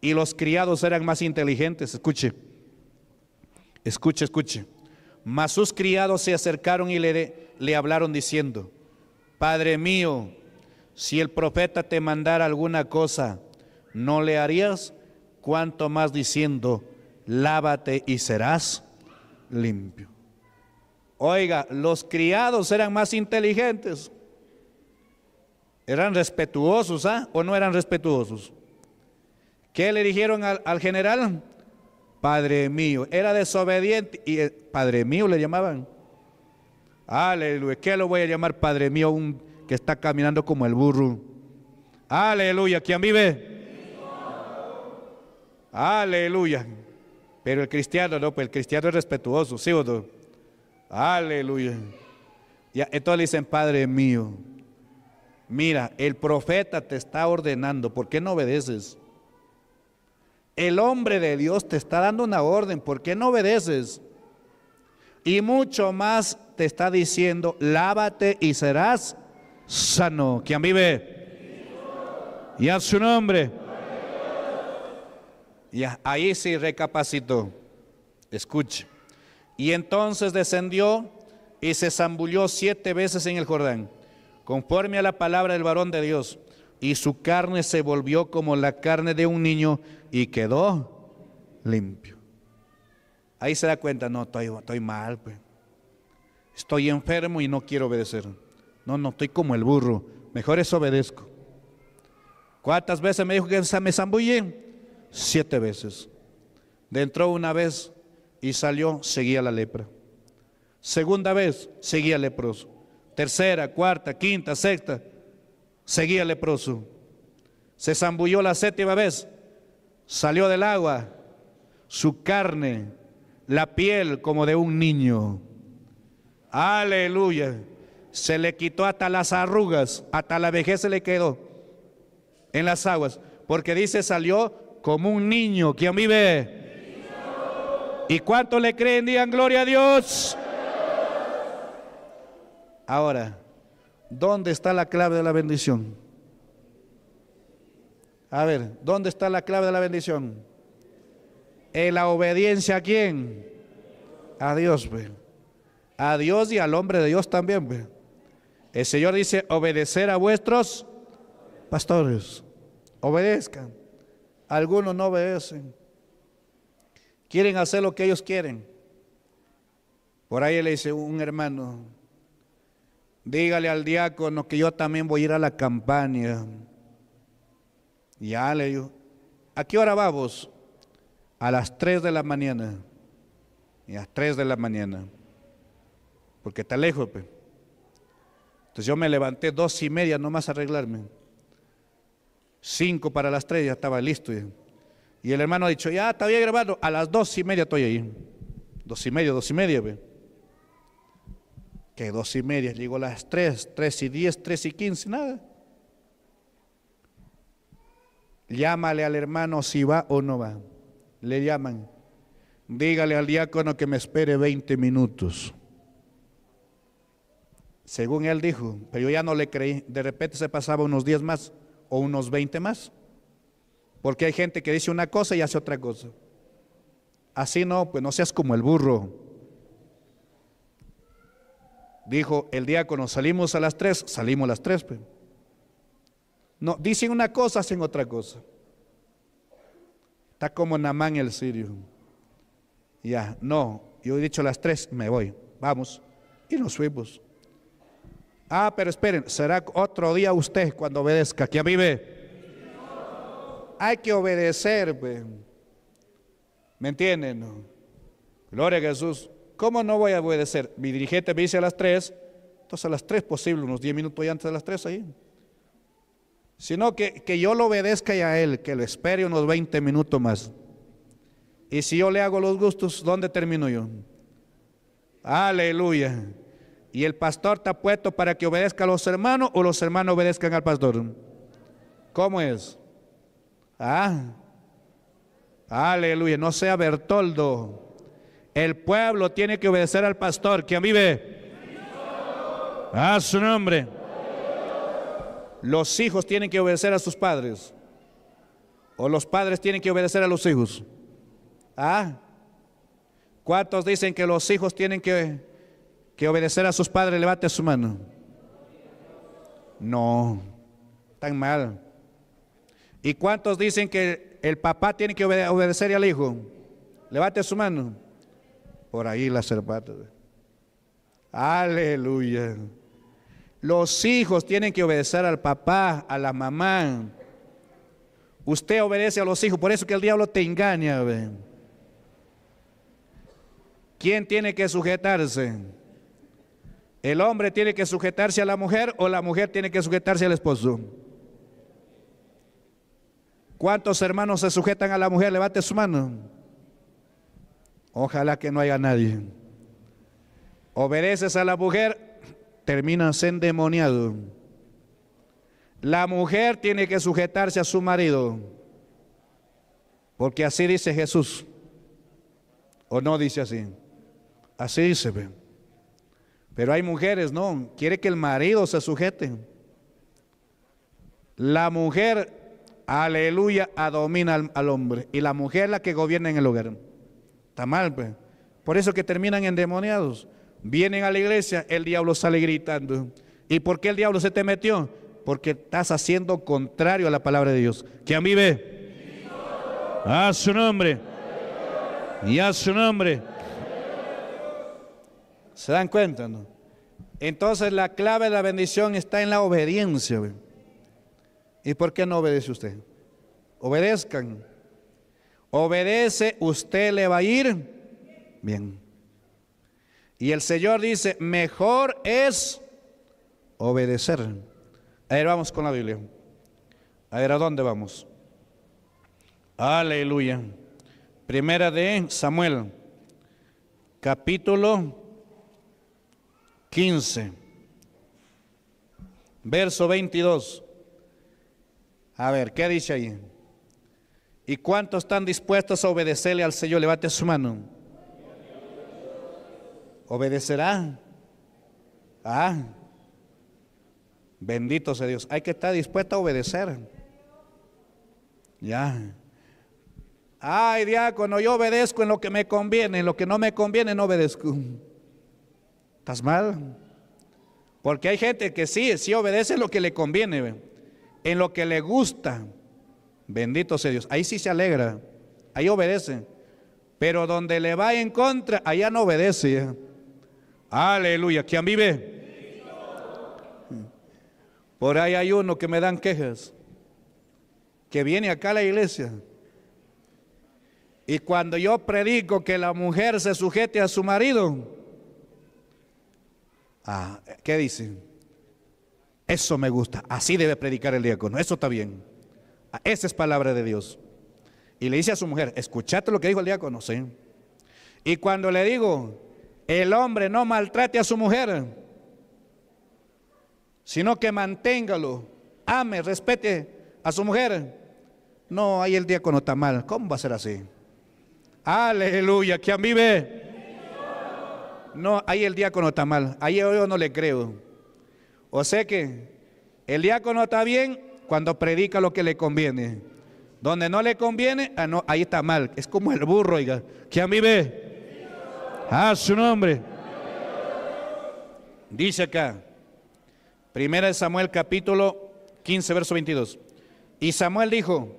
Y los criados eran más inteligentes. Escuche, escuche, escuche. Mas sus criados se acercaron y le, le hablaron diciendo, Padre mío, si el profeta te mandara alguna cosa, ¿no le harías? Cuanto más diciendo, lávate y serás limpio. Oiga, los criados eran más inteligentes. Eran respetuosos, ¿ah? ¿O no eran respetuosos? ¿Qué le dijeron al, general? Padre mío, era desobediente y eh, Padre mío le llamaban. Aleluya, ¿qué lo voy a llamar Padre mío? Un que está caminando como el burro. Aleluya, ¿quién vive? Aleluya. Pero el cristiano, no, pues el cristiano es respetuoso, ¿sí o Aleluya. Y entonces le dicen, Padre mío, mira, el profeta te está ordenando, ¿por qué no obedeces? El hombre de Dios te está dando una orden, ¿por qué no obedeces? Y mucho más te está diciendo, lávate y serás sano. ¿Quién vive? Y a su nombre. Y ahí sí recapacitó. Escuche. Y entonces descendió y se zambulló siete veces en el Jordán, conforme a la palabra del varón de Dios. Y su carne se volvió como la carne de un niño y quedó limpio. Ahí se da cuenta, no, estoy, mal, pues. estoy enfermo y no quiero obedecer. No, no, estoy como el burro. Mejor es obedezco. ¿Cuántas veces me dijo que me zambullé? Siete veces. Dentro una vez y salió, seguía la lepra. Segunda vez, seguía leproso. Tercera, cuarta, quinta, sexta, seguía leproso. Se zambulló la séptima vez, salió del agua, su carne, la piel como de un niño. Aleluya se le quitó hasta las arrugas, hasta la vejez se le quedó en las aguas, porque dice salió como un niño, quien vive. ¿Y cuánto le creen? Digan gloria a Dios. Ahora, ¿dónde está la clave de la bendición? A ver, ¿dónde está la clave de la bendición? En la obediencia a quién? A Dios, pues a Dios y al hombre de Dios también. El Señor dice, obedecer a vuestros pastores. Obedezcan. Algunos no obedecen. Quieren hacer lo que ellos quieren. Por ahí le dice un hermano, dígale al diácono que yo también voy a ir a la campaña. y le digo, ¿a qué hora vamos? A las 3 de la mañana. Y a las 3 de la mañana. Porque está lejos, pues. Entonces yo me levanté dos y media nomás más arreglarme. Cinco para las tres ya estaba listo. Y el hermano ha dicho, ya estaba grabando, a las dos y media estoy ahí. Dos y media, dos y media, ve. Que dos y media, llegó a las tres, tres y diez, tres y quince, nada. Llámale al hermano si va o no va. Le llaman. Dígale al diácono que me espere veinte minutos. Según él dijo, pero yo ya no le creí. De repente se pasaba unos 10 más o unos 20 más. Porque hay gente que dice una cosa y hace otra cosa. Así no, pues no seas como el burro. Dijo el diácono, salimos a las 3, salimos a las 3. Pues. No, dicen una cosa, hacen otra cosa. Está como Namán el sirio. Ya, no, yo he dicho las 3, me voy, vamos. Y nos fuimos. Ah, pero esperen, será otro día usted cuando obedezca. ¿Quién vive? Hay que obedecer. Pues. ¿Me entienden? Gloria a Jesús. ¿Cómo no voy a obedecer? Mi dirigente me dice a las tres. entonces a las tres posible, unos diez minutos antes de las tres ahí. Sino que, que yo lo obedezca y a él, que lo espere unos 20 minutos más. Y si yo le hago los gustos, ¿dónde termino yo? Aleluya. Y el pastor está puesto para que obedezca a los hermanos o los hermanos obedezcan al pastor. ¿Cómo es? Ah, aleluya, no sea Bertoldo. El pueblo tiene que obedecer al pastor. ¿Quién vive? A ah, su nombre. Los hijos tienen que obedecer a sus padres. O los padres tienen que obedecer a los hijos. ¿Ah? ¿Cuántos dicen que los hijos tienen que que obedecer a sus padres, levante su mano. No, tan mal. ¿Y cuántos dicen que el papá tiene que obedecer al hijo? Levante su mano. Por ahí la serpata. Aleluya. Los hijos tienen que obedecer al papá, a la mamá. Usted obedece a los hijos, por eso que el diablo te engaña. ¿Quién tiene que sujetarse? ¿El hombre tiene que sujetarse a la mujer o la mujer tiene que sujetarse al esposo? ¿Cuántos hermanos se sujetan a la mujer? Levante su mano. Ojalá que no haya nadie. Obedeces a la mujer, terminas endemoniado. La mujer tiene que sujetarse a su marido, porque así dice Jesús. ¿O no dice así? Así dice. Pero hay mujeres, no, quiere que el marido se sujete. La mujer, aleluya, domina al, hombre. Y la mujer es la que gobierna en el hogar. Está mal, pues. Por eso que terminan endemoniados. Vienen a la iglesia, el diablo sale gritando. ¿Y por qué el diablo se te metió? Porque estás haciendo contrario a la palabra de Dios. ¿Quién vive? A su nombre. Y a su nombre. ¿Se dan cuenta? No? Entonces la clave de la bendición está en la obediencia. ¿Y por qué no obedece usted? Obedezcan. Obedece, usted le va a ir bien. Y el Señor dice, mejor es obedecer. A ver, vamos con la Biblia. A ver, ¿a dónde vamos? Aleluya. Primera de Samuel, capítulo 15, verso 22. A ver, ¿qué dice ahí? ¿Y cuántos están dispuestos a obedecerle al Señor? Levante su mano. ¿Obedecerá? Ah, bendito sea Dios. Hay que estar dispuesto a obedecer. Ya. Ay, diácono, yo obedezco en lo que me conviene, en lo que no me conviene no obedezco. Estás mal. Porque hay gente que sí, sí obedece lo que le conviene, en lo que le gusta. Bendito sea Dios. Ahí sí se alegra, ahí obedece. Pero donde le va en contra, allá no obedece. ¿eh? Aleluya. ¿Quién vive? Por ahí hay uno que me dan quejas, que viene acá a la iglesia. Y cuando yo predico que la mujer se sujete a su marido, Ah, ¿Qué dice? Eso me gusta. Así debe predicar el diácono. Eso está bien. Ah, esa es palabra de Dios. Y le dice a su mujer, escuchate lo que dijo el diácono, sí. Y cuando le digo, el hombre no maltrate a su mujer, sino que manténgalo, ame, respete a su mujer. No, ahí el diácono está mal. ¿Cómo va a ser así? Aleluya, ¿quién vive? No, ahí el diácono está mal, ahí yo no le creo. O sea que el diácono está bien cuando predica lo que le conviene. Donde no le conviene, ah, no, ahí está mal. Es como el burro, oiga. mí ve Ah, su nombre. Dice acá, de Samuel capítulo 15, verso 22. Y Samuel dijo,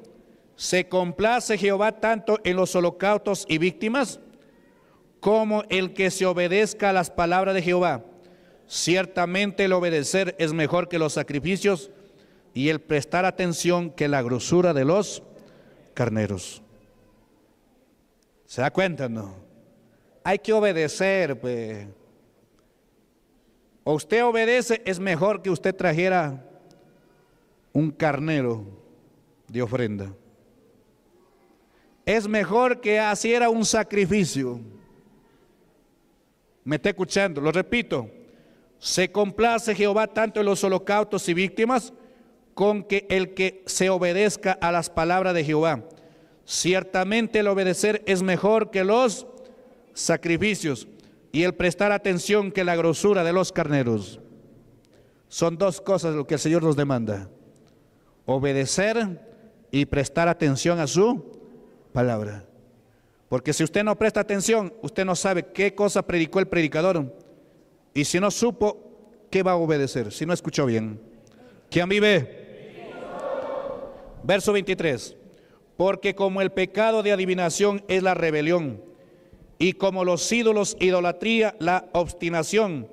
¿se complace Jehová tanto en los holocaustos y víctimas? como el que se obedezca a las palabras de Jehová. Ciertamente el obedecer es mejor que los sacrificios y el prestar atención que la grosura de los carneros. ¿Se da cuenta, no? Hay que obedecer, pues. O usted obedece, es mejor que usted trajera un carnero de ofrenda. Es mejor que haciera un sacrificio. Me está escuchando, lo repito. Se complace Jehová tanto en los holocaustos y víctimas con que el que se obedezca a las palabras de Jehová. Ciertamente el obedecer es mejor que los sacrificios y el prestar atención que la grosura de los carneros. Son dos cosas lo que el Señor nos demanda. Obedecer y prestar atención a su palabra. Porque si usted no presta atención, usted no sabe qué cosa predicó el predicador. Y si no supo, ¿qué va a obedecer? Si no escuchó bien. ¿Quién vive? Verso 23. Porque como el pecado de adivinación es la rebelión, y como los ídolos idolatría, la obstinación,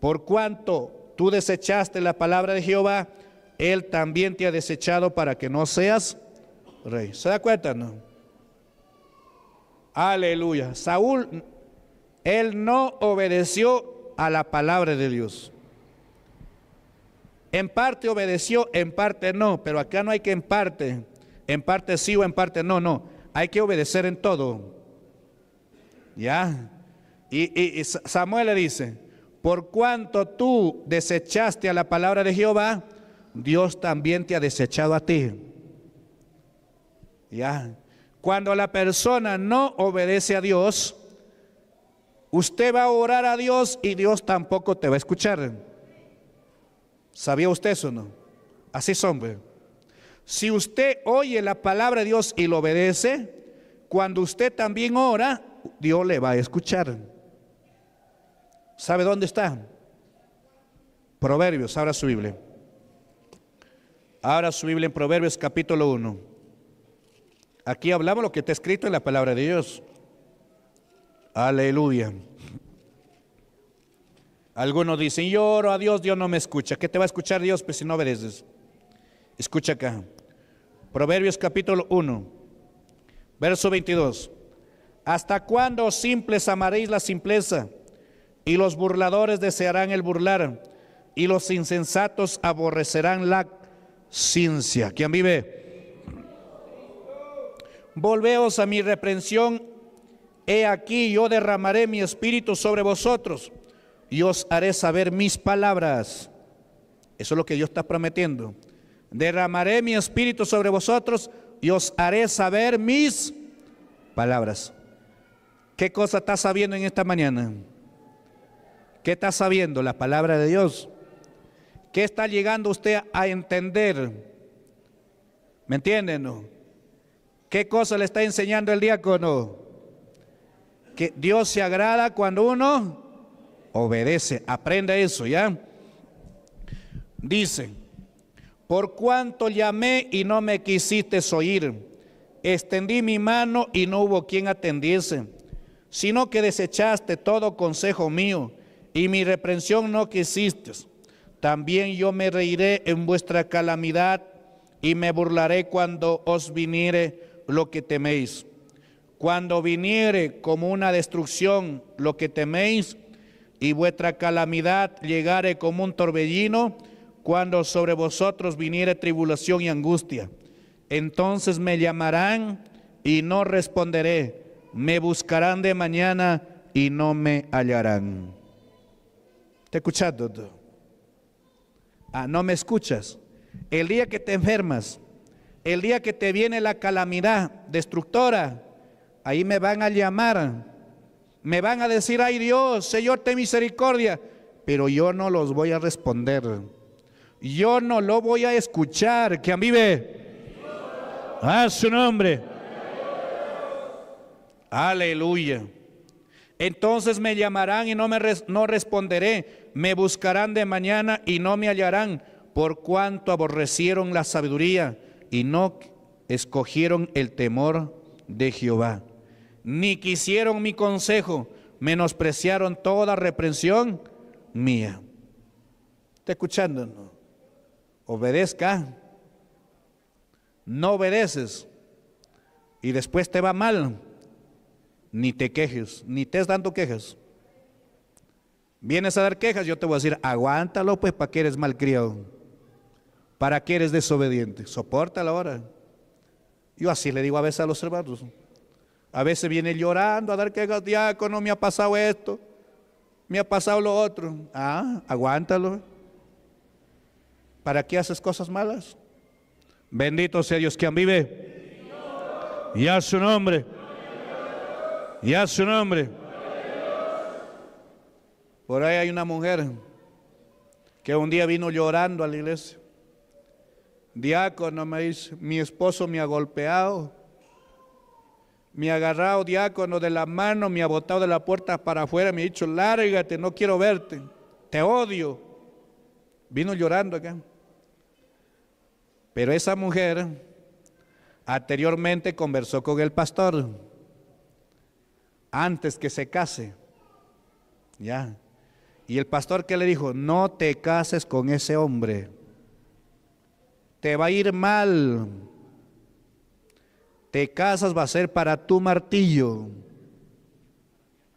por cuanto tú desechaste la palabra de Jehová, Él también te ha desechado para que no seas rey. ¿Se da cuenta? No. Aleluya. Saúl, él no obedeció a la palabra de Dios. En parte obedeció, en parte no, pero acá no hay que en parte, en parte sí o en parte no, no. Hay que obedecer en todo. ¿Ya? Y, Samuel le dice, por cuanto tú desechaste a la palabra de Jehová, Dios también te ha desechado a ti. ¿Ya? Cuando la persona no obedece a Dios, usted va a orar a Dios y Dios tampoco te va a escuchar. ¿Sabía usted eso no? Así es, hombre. Si usted oye la palabra de Dios y lo obedece, cuando usted también ora, Dios le va a escuchar. ¿Sabe dónde está? Proverbios, abra su Biblia. Abra su Biblia en Proverbios capítulo 1. Aquí hablamos lo que está escrito en la palabra de Dios. Aleluya. Algunos dicen, yo a Dios, Dios no me escucha. ¿Qué te va a escuchar Dios pues, si no obedeces? Escucha acá. Proverbios capítulo 1, verso 22. ¿Hasta cuándo simples amaréis la simpleza? Y los burladores desearán el burlar, y los insensatos aborrecerán la ciencia. ¿Quién vive? volveos a mi reprensión, he aquí yo derramaré mi espíritu sobre vosotros y os haré saber mis palabras. Eso es lo que Dios está prometiendo. Derramaré mi espíritu sobre vosotros y os haré saber mis palabras. ¿Qué cosa está sabiendo en esta mañana? ¿Qué está sabiendo? La palabra de Dios. ¿Qué está llegando usted a entender? ¿Me entienden? No? ¿Qué cosa le está enseñando el diácono? Que Dios se agrada cuando uno obedece. Aprenda eso, ¿ya? Dice, por cuanto llamé y no me quisiste oír, extendí mi mano y no hubo quien atendiese, sino que desechaste todo consejo mío y mi reprensión no quisiste. También yo me reiré en vuestra calamidad y me burlaré cuando os viniere lo que teméis. Cuando viniere como una destrucción lo que teméis, y vuestra calamidad llegare como un torbellino, cuando sobre vosotros viniere tribulación y angustia, entonces me llamarán y no responderé, me buscarán de mañana y no me hallarán. ¿Te escuchas, doctor? Ah, no me escuchas. El día que te enfermas, el día que te viene la calamidad destructora, ahí me van a llamar. Me van a decir, ay Dios, Señor, ten misericordia. Pero yo no los voy a responder. Yo no lo voy a escuchar. ¿Quién vive? A su nombre. Aleluya. Entonces me llamarán y no me no responderé. Me buscarán de mañana y no me hallarán, por cuanto aborrecieron la sabiduría y no escogieron el temor de Jehová, ni quisieron mi consejo, menospreciaron toda reprensión mía. ¿Te escuchando? Obedezca. No obedeces y después te va mal. Ni te quejes, ni te estés dando quejas. Vienes a dar quejas, yo te voy a decir, aguántalo pues para que eres malcriado. ¿Para qué eres desobediente? la hora, Yo así le digo a veces a los hermanos. A veces viene llorando a dar que diácono, me ha pasado esto, me ha pasado lo otro. Ah, aguántalo. ¿Para qué haces cosas malas? Bendito sea Dios quien vive. Y a su nombre. Y a su nombre. Por ahí hay una mujer que un día vino llorando a la iglesia. Diácono me dice, mi esposo me ha golpeado, me ha agarrado diácono de la mano, me ha botado de la puerta para afuera, me ha dicho, lárgate, no quiero verte, te odio. Vino llorando acá. Pero esa mujer anteriormente conversó con el pastor antes que se case. Ya. Y el pastor que le dijo, no te cases con ese hombre te va a ir mal, te casas va a ser para tu martillo.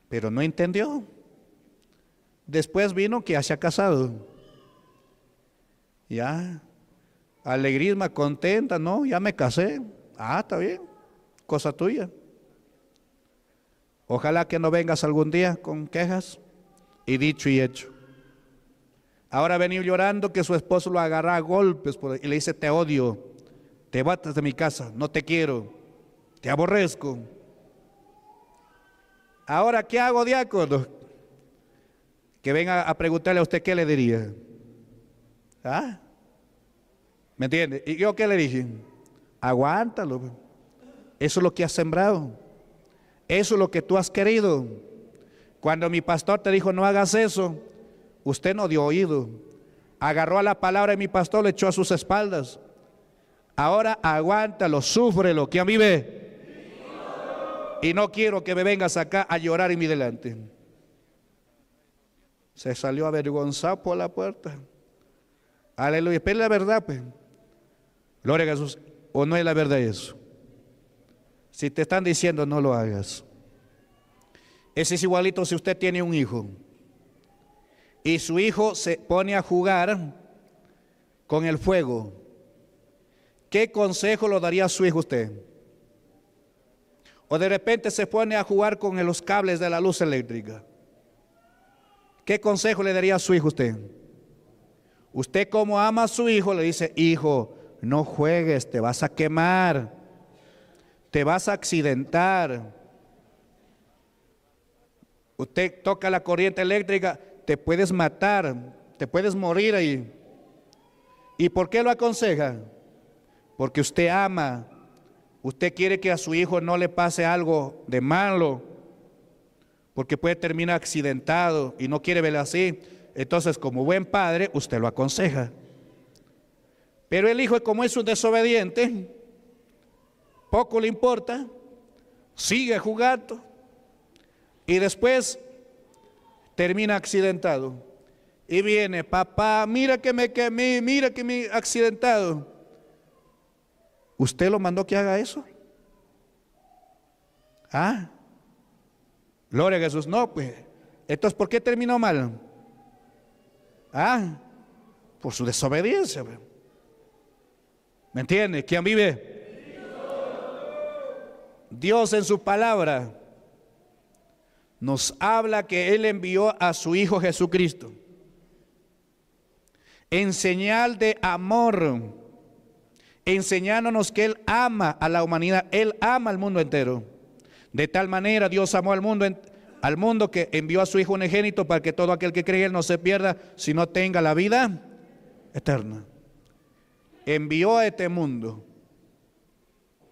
Pero no entendió. Después vino que ya se ha casado. Ya, alegrisma, contenta, no, ya me casé. Ah, está bien, cosa tuya. Ojalá que no vengas algún día con quejas y dicho y hecho. Ahora venía llorando que su esposo lo agarra a golpes y le dice, te odio, te batas de mi casa, no te quiero, te aborrezco. Ahora, ¿qué hago, diácono? Que venga a preguntarle a usted qué le diría. ¿Ah? ¿Me entiende? ¿Y yo qué le dije? Aguántalo. Pues. Eso es lo que has sembrado. Eso es lo que tú has querido. Cuando mi pastor te dijo, no hagas eso, Usted no dio oído. Agarró a la palabra de mi pastor, le echó a sus espaldas. Ahora aguántalo, súfrelo, que a mí ve. Y no quiero que me vengas acá a llorar en mi delante. Se salió avergonzado por la puerta. Aleluya. Pero la verdad, pues. Gloria a Jesús. ¿O no es la verdad eso? Si te están diciendo no lo hagas. Ese es igualito si usted tiene un hijo y su hijo se pone a jugar con el fuego, ¿qué consejo lo daría a su hijo usted? O de repente se pone a jugar con los cables de la luz eléctrica. ¿Qué consejo le daría a su hijo usted? Usted como ama a su hijo le dice, hijo, no juegues, te vas a quemar, te vas a accidentar. Usted toca la corriente eléctrica, te puedes matar, te puedes morir ahí. ¿Y por qué lo aconseja? Porque usted ama, usted quiere que a su hijo no le pase algo de malo, porque puede terminar accidentado y no quiere verlo así. Entonces, como buen padre, usted lo aconseja. Pero el hijo, como es un desobediente, poco le importa, sigue jugando y después termina accidentado. Y viene, papá, mira que me quemé, mira que me accidentado. ¿Usted lo mandó que haga eso? ¿Ah? Gloria a Jesús. No, pues. Entonces, ¿por qué terminó mal? ¿Ah? Por su desobediencia. Pues. ¿Me entiende? ¿Quién vive? Dios en su palabra nos habla que Él envió a su Hijo Jesucristo en señal de amor, enseñándonos que Él ama a la humanidad, Él ama al mundo entero. De tal manera Dios amó al mundo, al mundo que envió a su Hijo unigénito para que todo aquel que cree Él no se pierda, sino tenga la vida eterna. Envió a este mundo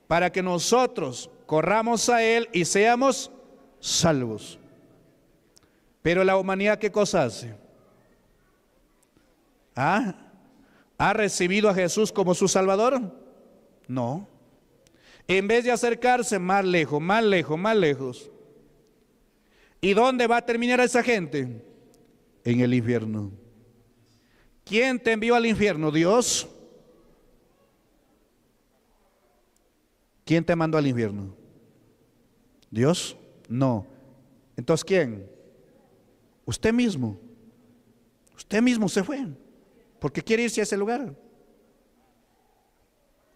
para que nosotros corramos a Él y seamos salvos. Pero la humanidad, ¿qué cosa hace? ¿Ah? ¿Ha recibido a Jesús como su Salvador? No. En vez de acercarse más lejos, más lejos, más lejos. ¿Y dónde va a terminar esa gente? En el infierno. ¿Quién te envió al infierno? Dios. ¿Quién te mandó al infierno? Dios. No. Entonces, ¿quién? Usted mismo. Usted mismo se fue. Porque quiere irse a ese lugar.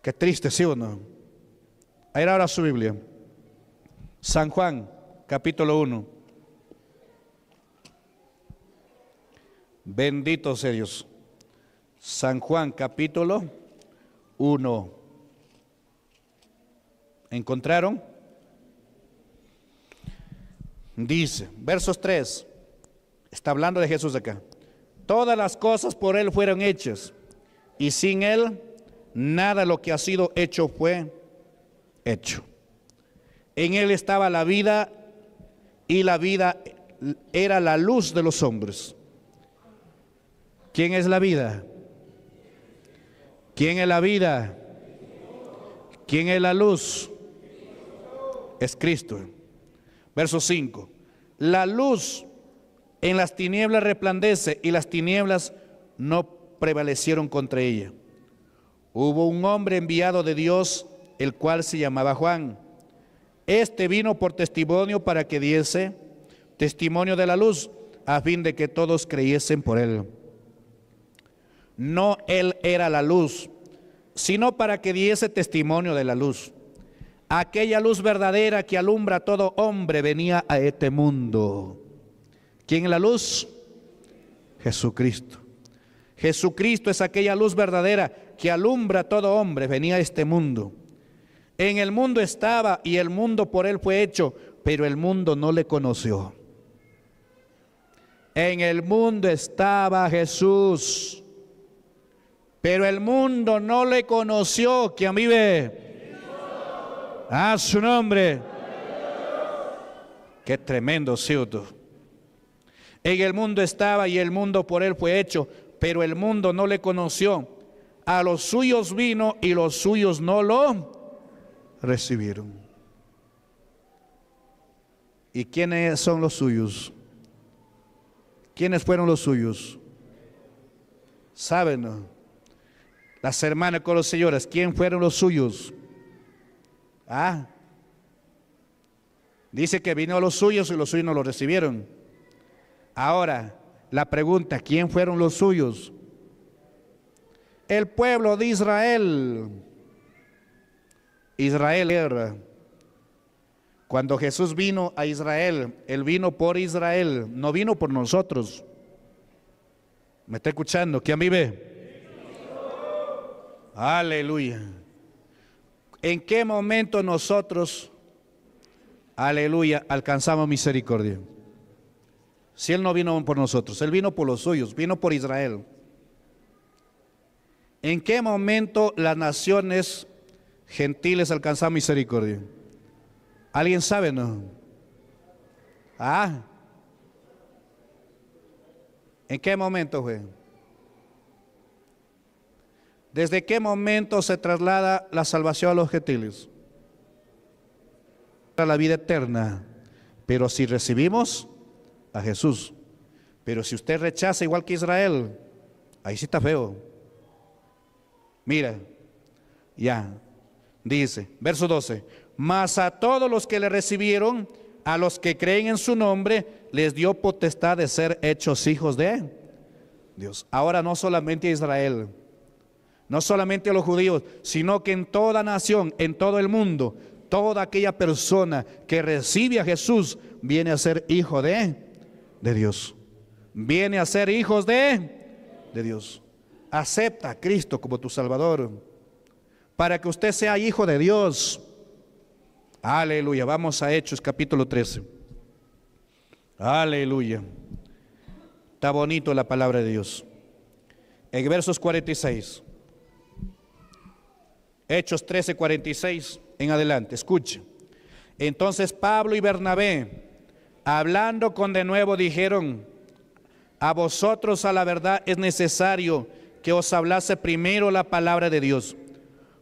Qué triste, ¿sí o no? Ahí ahora su Biblia. San Juan, capítulo 1. Bendito sea Dios. San Juan, capítulo 1. ¿Encontraron? Dice, versos 3, está hablando de Jesús acá. Todas las cosas por Él fueron hechas y sin Él nada lo que ha sido hecho fue hecho. En Él estaba la vida y la vida era la luz de los hombres. ¿Quién es la vida? ¿Quién es la vida? ¿Quién es la luz? Es Cristo. Verso 5. La luz en las tinieblas resplandece y las tinieblas no prevalecieron contra ella. Hubo un hombre enviado de Dios, el cual se llamaba Juan. Este vino por testimonio para que diese testimonio de la luz, a fin de que todos creyesen por él. No él era la luz, sino para que diese testimonio de la luz aquella luz verdadera que alumbra a todo hombre venía a este mundo. ¿Quién es la luz? Jesucristo. Jesucristo es aquella luz verdadera que alumbra a todo hombre, venía a este mundo. En el mundo estaba y el mundo por él fue hecho, pero el mundo no le conoció. En el mundo estaba Jesús, pero el mundo no le conoció, que a mí ve. A su nombre. Qué tremendo, cierto. En el mundo estaba y el mundo por él fue hecho, pero el mundo no le conoció. A los suyos vino y los suyos no lo recibieron. ¿Y quiénes son los suyos? ¿Quiénes fueron los suyos? Saben, las hermanas con los señores, ¿quién fueron los suyos? Ah, dice que vino a los suyos y los suyos no lo recibieron. Ahora, la pregunta, ¿quién fueron los suyos? El pueblo de Israel. Israel Cuando Jesús vino a Israel, Él vino por Israel, no vino por nosotros. ¿Me está escuchando? ¿Quién vive? Aleluya. ¿En qué momento nosotros, aleluya, alcanzamos misericordia? Si Él no vino por nosotros, Él vino por los suyos, vino por Israel. ¿En qué momento las naciones gentiles alcanzaron misericordia? ¿Alguien sabe, no? ¿Ah? ¿En qué momento fue? ¿Desde qué momento se traslada la salvación a los gentiles? A la vida eterna. Pero si recibimos a Jesús. Pero si usted rechaza igual que Israel, ahí sí está feo. Mira, ya, dice, verso 12, mas a todos los que le recibieron, a los que creen en su nombre, les dio potestad de ser hechos hijos de Dios. Ahora no solamente a Israel, no solamente a los judíos, sino que en toda nación, en todo el mundo, toda aquella persona que recibe a Jesús viene a ser hijo de, de Dios. Viene a ser hijos de, de Dios. Acepta a Cristo como tu Salvador para que usted sea hijo de Dios. Aleluya. Vamos a Hechos capítulo 13. Aleluya. Está bonito la palabra de Dios. En versos 46. Hechos 13, 46 en adelante. Escuche. Entonces Pablo y Bernabé, hablando con de nuevo, dijeron, a vosotros a la verdad es necesario que os hablase primero la palabra de Dios.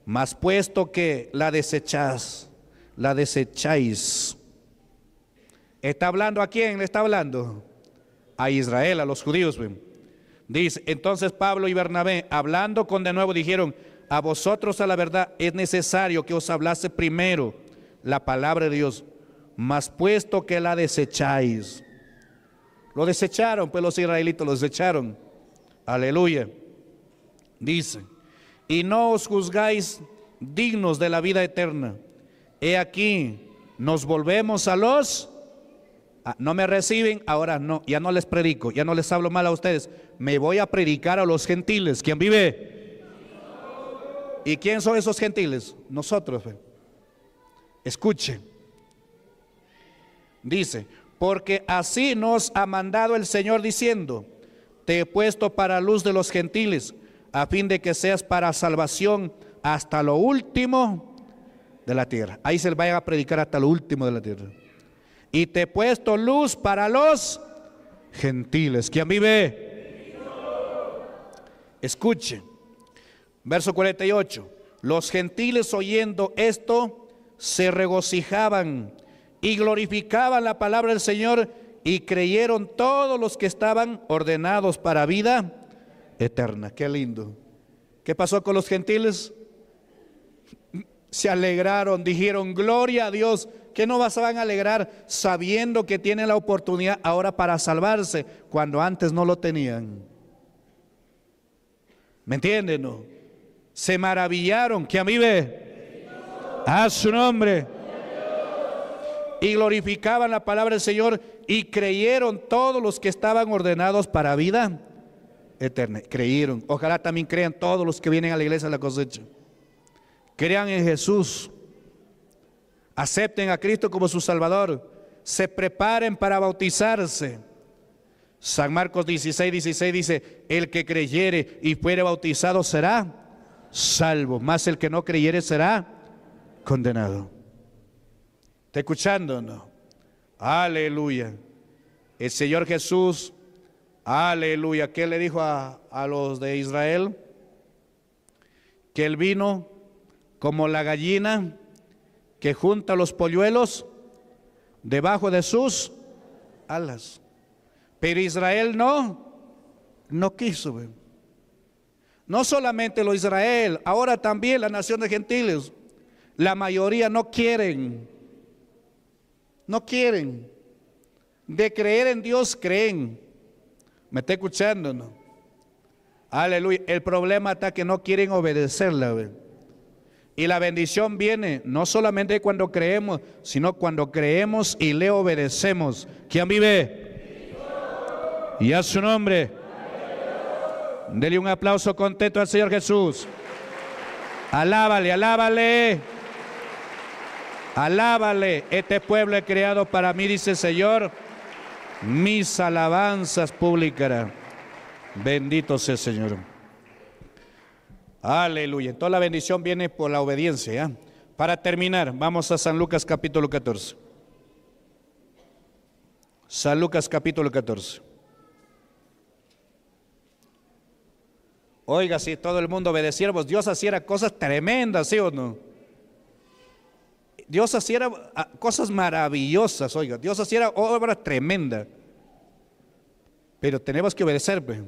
Mas puesto que la desecháis, la desecháis. ¿Está hablando a quién le está hablando? A Israel, a los judíos. Dice, entonces Pablo y Bernabé, hablando con de nuevo, dijeron, a vosotros a la verdad es necesario que os hablase primero la palabra de Dios, mas puesto que la desecháis. Lo desecharon, pues los israelitos lo desecharon. Aleluya. Dice, y no os juzgáis dignos de la vida eterna. He aquí, nos volvemos a los... Ah, no me reciben, ahora no, ya no les predico, ya no les hablo mal a ustedes. Me voy a predicar a los gentiles. ¿Quién vive? ¿Y quién son esos gentiles? Nosotros. Escuche. Dice, porque así nos ha mandado el Señor diciendo, te he puesto para luz de los gentiles, a fin de que seas para salvación hasta lo último de la tierra. Ahí se va a predicar hasta lo último de la tierra. Y te he puesto luz para los gentiles. ¿Quién vive? Escuchen Verso 48. Los gentiles oyendo esto se regocijaban y glorificaban la palabra del Señor y creyeron todos los que estaban ordenados para vida eterna. Qué lindo. ¿Qué pasó con los gentiles? Se alegraron, dijeron, gloria a Dios, que no vas a alegrar sabiendo que tienen la oportunidad ahora para salvarse cuando antes no lo tenían. ¿Me entienden? No? se maravillaron que a mí ve a su nombre y glorificaban la palabra del Señor y creyeron todos los que estaban ordenados para vida eterna. Creyeron. Ojalá también crean todos los que vienen a la iglesia de la cosecha. Crean en Jesús. Acepten a Cristo como su Salvador. Se preparen para bautizarse. San Marcos 16, 16 dice, el que creyere y fuere bautizado será salvo, más el que no creyere será condenado. ¿Está escuchando no? Aleluya. El Señor Jesús, aleluya, ¿qué le dijo a, a los de Israel? Que él vino como la gallina que junta los polluelos debajo de sus alas. Pero Israel no, no quiso. No solamente lo Israel, ahora también las naciones gentiles. La mayoría no quieren, no quieren. De creer en Dios creen. ¿Me está escuchando? No? Aleluya. El problema está que no quieren obedecerla. Y la bendición viene no solamente cuando creemos, sino cuando creemos y le obedecemos. ¿Quién vive? Y a su nombre. Dele un aplauso contento al Señor Jesús. Alábale, alábale. Alábale. Este pueblo he creado para mí, dice el Señor. Mis alabanzas publicará. Bendito sea el Señor. Aleluya. Toda la bendición viene por la obediencia. Para terminar, vamos a San Lucas capítulo 14. San Lucas capítulo 14. Oiga, si todo el mundo obedeciéramos, Dios hacía cosas tremendas, ¿sí o no? Dios hacía ah, cosas maravillosas, oiga, Dios hacía obras tremendas. Pero tenemos que obedecer. Pues.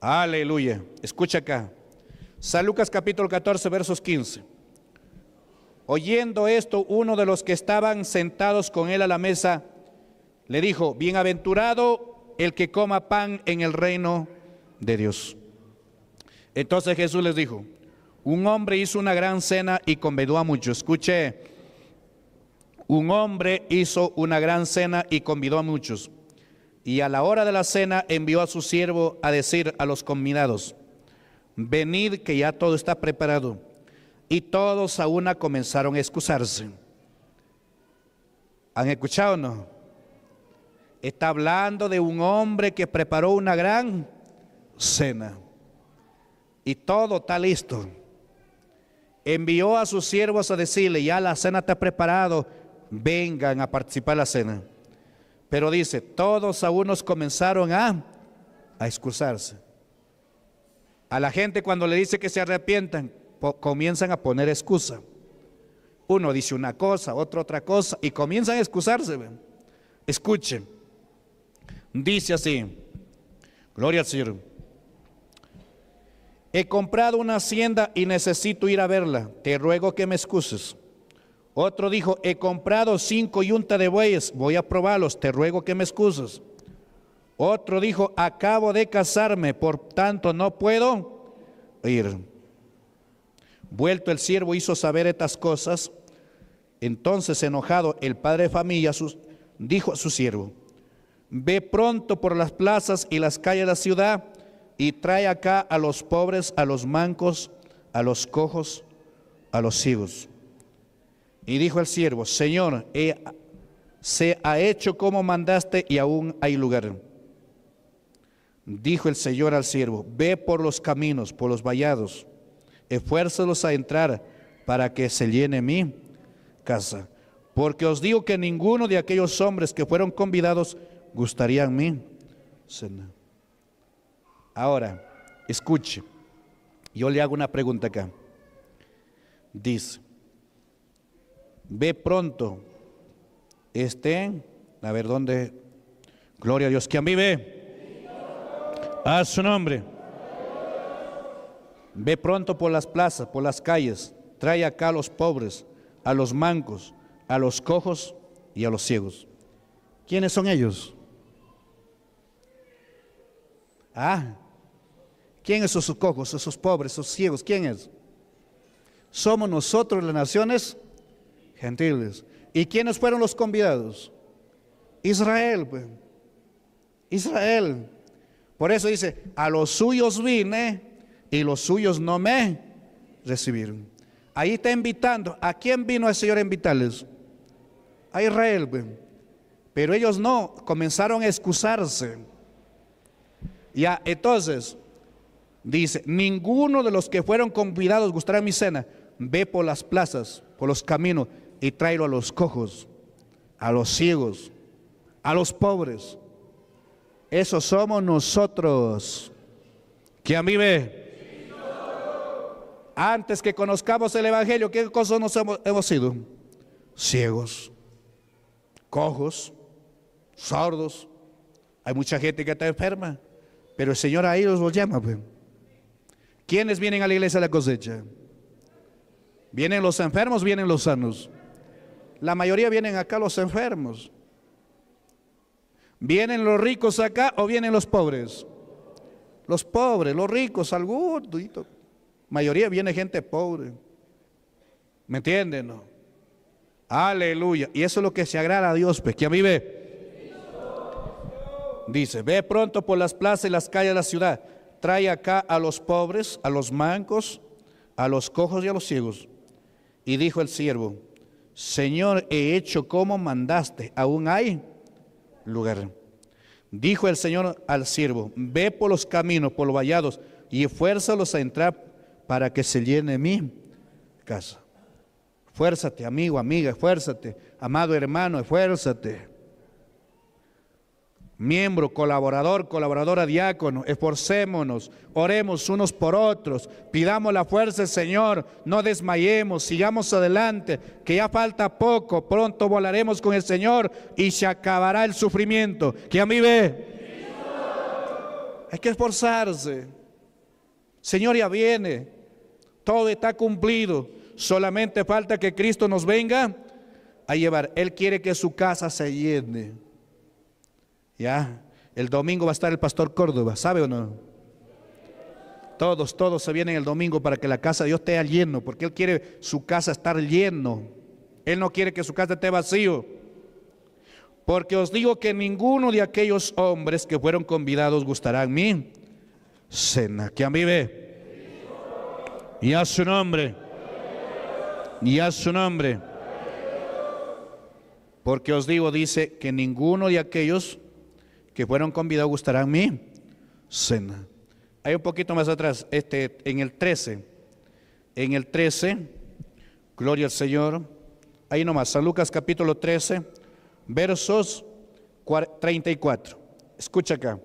Aleluya. Escucha acá. San Lucas capítulo 14, versos 15. Oyendo esto, uno de los que estaban sentados con él a la mesa le dijo, bienaventurado el que coma pan en el reino de Dios. Entonces Jesús les dijo, un hombre hizo una gran cena y convidó a muchos. Escuche, un hombre hizo una gran cena y convidó a muchos. Y a la hora de la cena envió a su siervo a decir a los convidados, venid que ya todo está preparado. Y todos a una comenzaron a excusarse. ¿Han escuchado no? Está hablando de un hombre que preparó una gran cena y todo está listo. Envió a sus siervos a decirle, ya la cena está preparado, vengan a participar la cena. Pero dice, todos a unos comenzaron a, a excusarse. A la gente cuando le dice que se arrepientan, comienzan a poner excusa. Uno dice una cosa, otro otra cosa, y comienzan a excusarse. Escuchen, dice así, gloria al Señor. He comprado una hacienda y necesito ir a verla. Te ruego que me excuses. Otro dijo, he comprado cinco yuntas de bueyes, voy a probarlos, te ruego que me excuses. Otro dijo, acabo de casarme, por tanto no puedo ir. Vuelto el siervo hizo saber estas cosas. Entonces, enojado, el padre de familia dijo a su siervo, ve pronto por las plazas y las calles de la ciudad y trae acá a los pobres, a los mancos, a los cojos, a los ciegos. Y dijo el siervo, Señor, se ha hecho como mandaste y aún hay lugar. Dijo el Señor al siervo, ve por los caminos, por los vallados, esfuérzalos a entrar para que se llene mi casa. Porque os digo que ninguno de aquellos hombres que fueron convidados gustaría a mí. Ahora, escuche, yo le hago una pregunta acá. Dice, ve pronto, este, a ver dónde, gloria a Dios, quien vive, a su nombre. Ve pronto por las plazas, por las calles, trae acá a los pobres, a los mancos, a los cojos y a los ciegos. ¿Quiénes son ellos? Ah, ¿Quién es esos cojos, esos pobres, esos ciegos? ¿Quién es? Somos nosotros las naciones gentiles. ¿Y quiénes fueron los convidados? Israel. Pues. Israel. Por eso dice, a los suyos vine y los suyos no me recibieron. Ahí está invitando. ¿A quién vino el Señor a invitarles? A Israel. Pues. Pero ellos no, comenzaron a excusarse. Ya, entonces, dice, ninguno de los que fueron convidados gustará mi cena. Ve por las plazas, por los caminos y tráelo a los cojos, a los ciegos, a los pobres. Esos somos nosotros. mí ve? Antes que conozcamos el Evangelio, ¿qué cosas nos hemos, hemos sido? Ciegos, cojos, sordos. Hay mucha gente que está enferma, pero el Señor ahí los llama. Pues. ¿Quiénes vienen a la iglesia de la cosecha? Vienen los enfermos, vienen los sanos. La mayoría vienen acá los enfermos. ¿Vienen los ricos acá o vienen los pobres? Los pobres, los ricos, algunos. Mayoría viene gente pobre. ¿Me entienden? No? Aleluya. Y eso es lo que se agrada a Dios, pues, que a mí ve. Dice, ve pronto por las plazas y las calles de la ciudad trae acá a los pobres, a los mancos, a los cojos y a los ciegos. Y dijo el siervo, Señor, he hecho como mandaste, aún hay lugar. Dijo el Señor al siervo, ve por los caminos, por los vallados, y fuérzalos a entrar para que se llene mi casa. Fuérzate, amigo, amiga, fuérzate, amado hermano, fuérzate miembro, colaborador, colaboradora, diácono, esforcémonos, oremos unos por otros, pidamos la fuerza, Señor, no desmayemos, sigamos adelante, que ya falta poco, pronto volaremos con el Señor y se acabará el sufrimiento. Que a mí ve. Hay que esforzarse. Señor ya viene, todo está cumplido, solamente falta que Cristo nos venga a llevar. Él quiere que su casa se llene. Ya, el domingo va a estar el pastor Córdoba, ¿sabe o no? Todos, todos se vienen el domingo para que la casa de Dios esté lleno, porque Él quiere su casa estar lleno. Él no quiere que su casa esté vacío. Porque os digo que ninguno de aquellos hombres que fueron convidados gustará en mí. Cena, ¿quién vive? Y a su nombre. Y a su nombre. Porque os digo, dice, que ninguno de aquellos que fueron convidados a mi cena. Hay un poquito más atrás, este, en el 13. En el 13, gloria al Señor. Ahí nomás, San Lucas capítulo 13, versos 34. Escucha acá.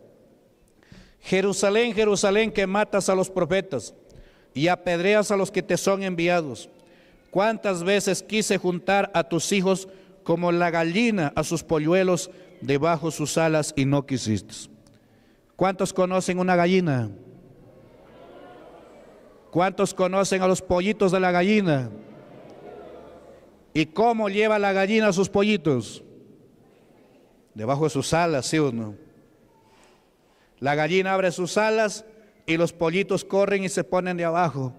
Jerusalén, Jerusalén, que matas a los profetas y apedreas a los que te son enviados. ¿Cuántas veces quise juntar a tus hijos como la gallina a sus polluelos? debajo sus alas y no quisiste. ¿Cuántos conocen una gallina? ¿Cuántos conocen a los pollitos de la gallina? ¿Y cómo lleva la gallina a sus pollitos? Debajo de sus alas, ¿sí o no? La gallina abre sus alas y los pollitos corren y se ponen de abajo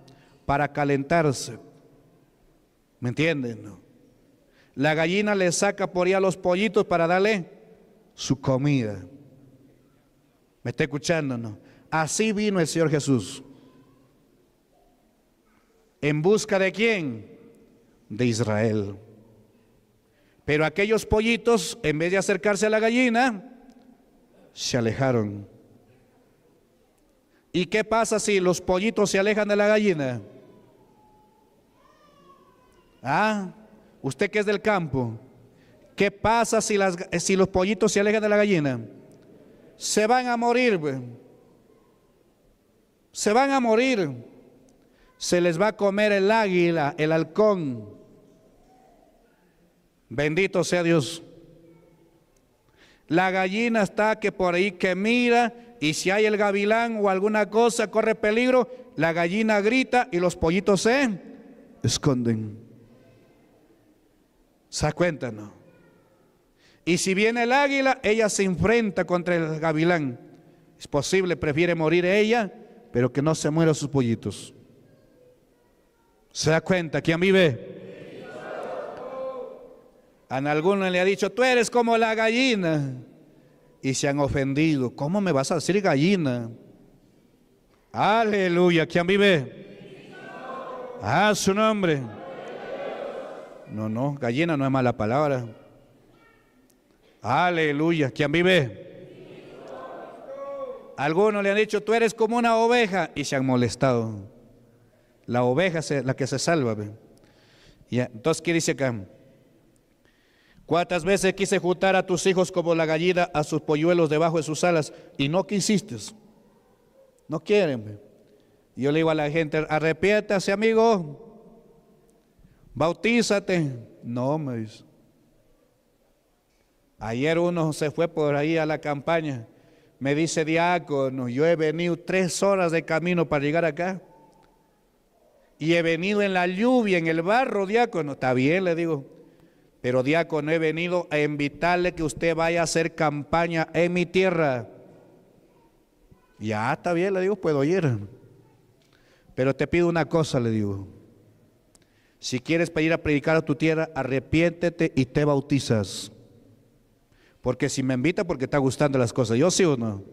para calentarse. ¿Me entienden? La gallina le saca por ahí a los pollitos para darle su comida. ¿Me está escuchando? Así vino el Señor Jesús. ¿En busca de quién? De Israel. Pero aquellos pollitos, en vez de acercarse a la gallina, se alejaron. ¿Y qué pasa si los pollitos se alejan de la gallina? Ah, usted que es del campo, ¿Qué pasa si, los pollitos se alejan de la gallina? Se van a morir. Se van a morir. Se les va a comer el águila, el halcón. Bendito sea Dios. La gallina está que por ahí que mira y si hay el gavilán o alguna cosa corre peligro, la gallina grita y los pollitos se esconden. ¿Se acuentan. Y si viene el águila, ella se enfrenta contra el gavilán. Es posible, prefiere morir ella, pero que no se mueran sus pollitos. ¿Se da cuenta quién vive? A alguno le ha dicho, tú eres como la gallina. Y se han ofendido. ¿Cómo me vas a decir gallina? Aleluya. ¿Quién vive? Ah, su nombre. No, no, gallina no es mala palabra. Aleluya. ¿Quién vive? Algunos le han dicho, tú eres como una oveja y se han molestado. La oveja es la que se salva. Entonces, ¿qué dice acá? ¿Cuántas veces quise juntar a tus hijos como la gallina a sus polluelos debajo de sus alas y no quisiste? No quieren. Yo le digo a la gente, arrepiéntase amigo, bautízate. No, me dice. Ayer uno se fue por ahí a la campaña. Me dice diácono, yo he venido tres horas de camino para llegar acá. Y he venido en la lluvia, en el barro, diácono. Está bien, le digo. Pero diácono, he venido a invitarle que usted vaya a hacer campaña en mi tierra. Ya está bien, le digo, puedo ir. Pero te pido una cosa, le digo. Si quieres pedir a predicar a tu tierra, arrepiéntete y te bautizas. Porque si me invita, porque está gustando las cosas. ¿Yo sí o no?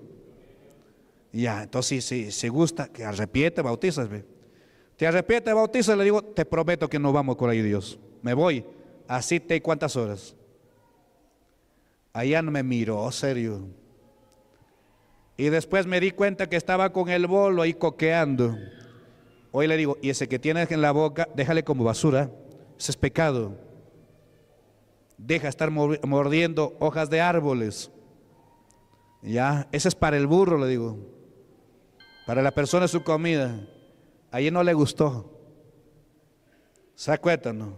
Ya, entonces si se gusta, que arrepiente, ve. Te arrepiente, bautiza, le digo, te prometo que no vamos con ahí Dios. Me voy. Así te cuántas horas. Allá no me miró, serio. Y después me di cuenta que estaba con el bolo ahí coqueando. Hoy le digo, y ese que tienes en la boca, déjale como basura. Ese es pecado deja estar mordiendo hojas de árboles. Ya, ese es para el burro, le digo. Para la persona su comida. Allí no le gustó. ¿Se acuerdan?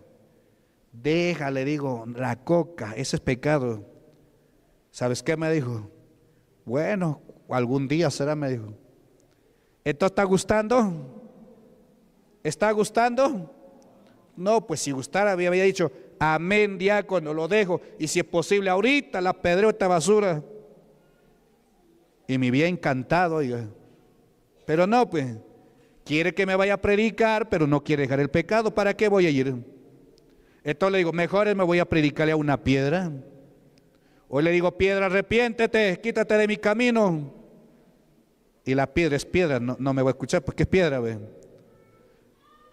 Deja, le digo, la coca, ese es pecado. ¿Sabes qué me dijo? Bueno, algún día será, me dijo. ¿Esto está gustando? ¿Está gustando? No, pues si gustara, había dicho, Amén, diácono, lo dejo. Y si es posible, ahorita la pedreo esta basura. Y me había encantado, oiga. Pero no, pues, quiere que me vaya a predicar, pero no quiere dejar el pecado. ¿Para qué voy a ir? esto le digo, mejor me voy a predicarle a una piedra. Hoy le digo, piedra, arrepiéntete, quítate de mi camino. Y la piedra es piedra, no, no me voy a escuchar porque es piedra, ve.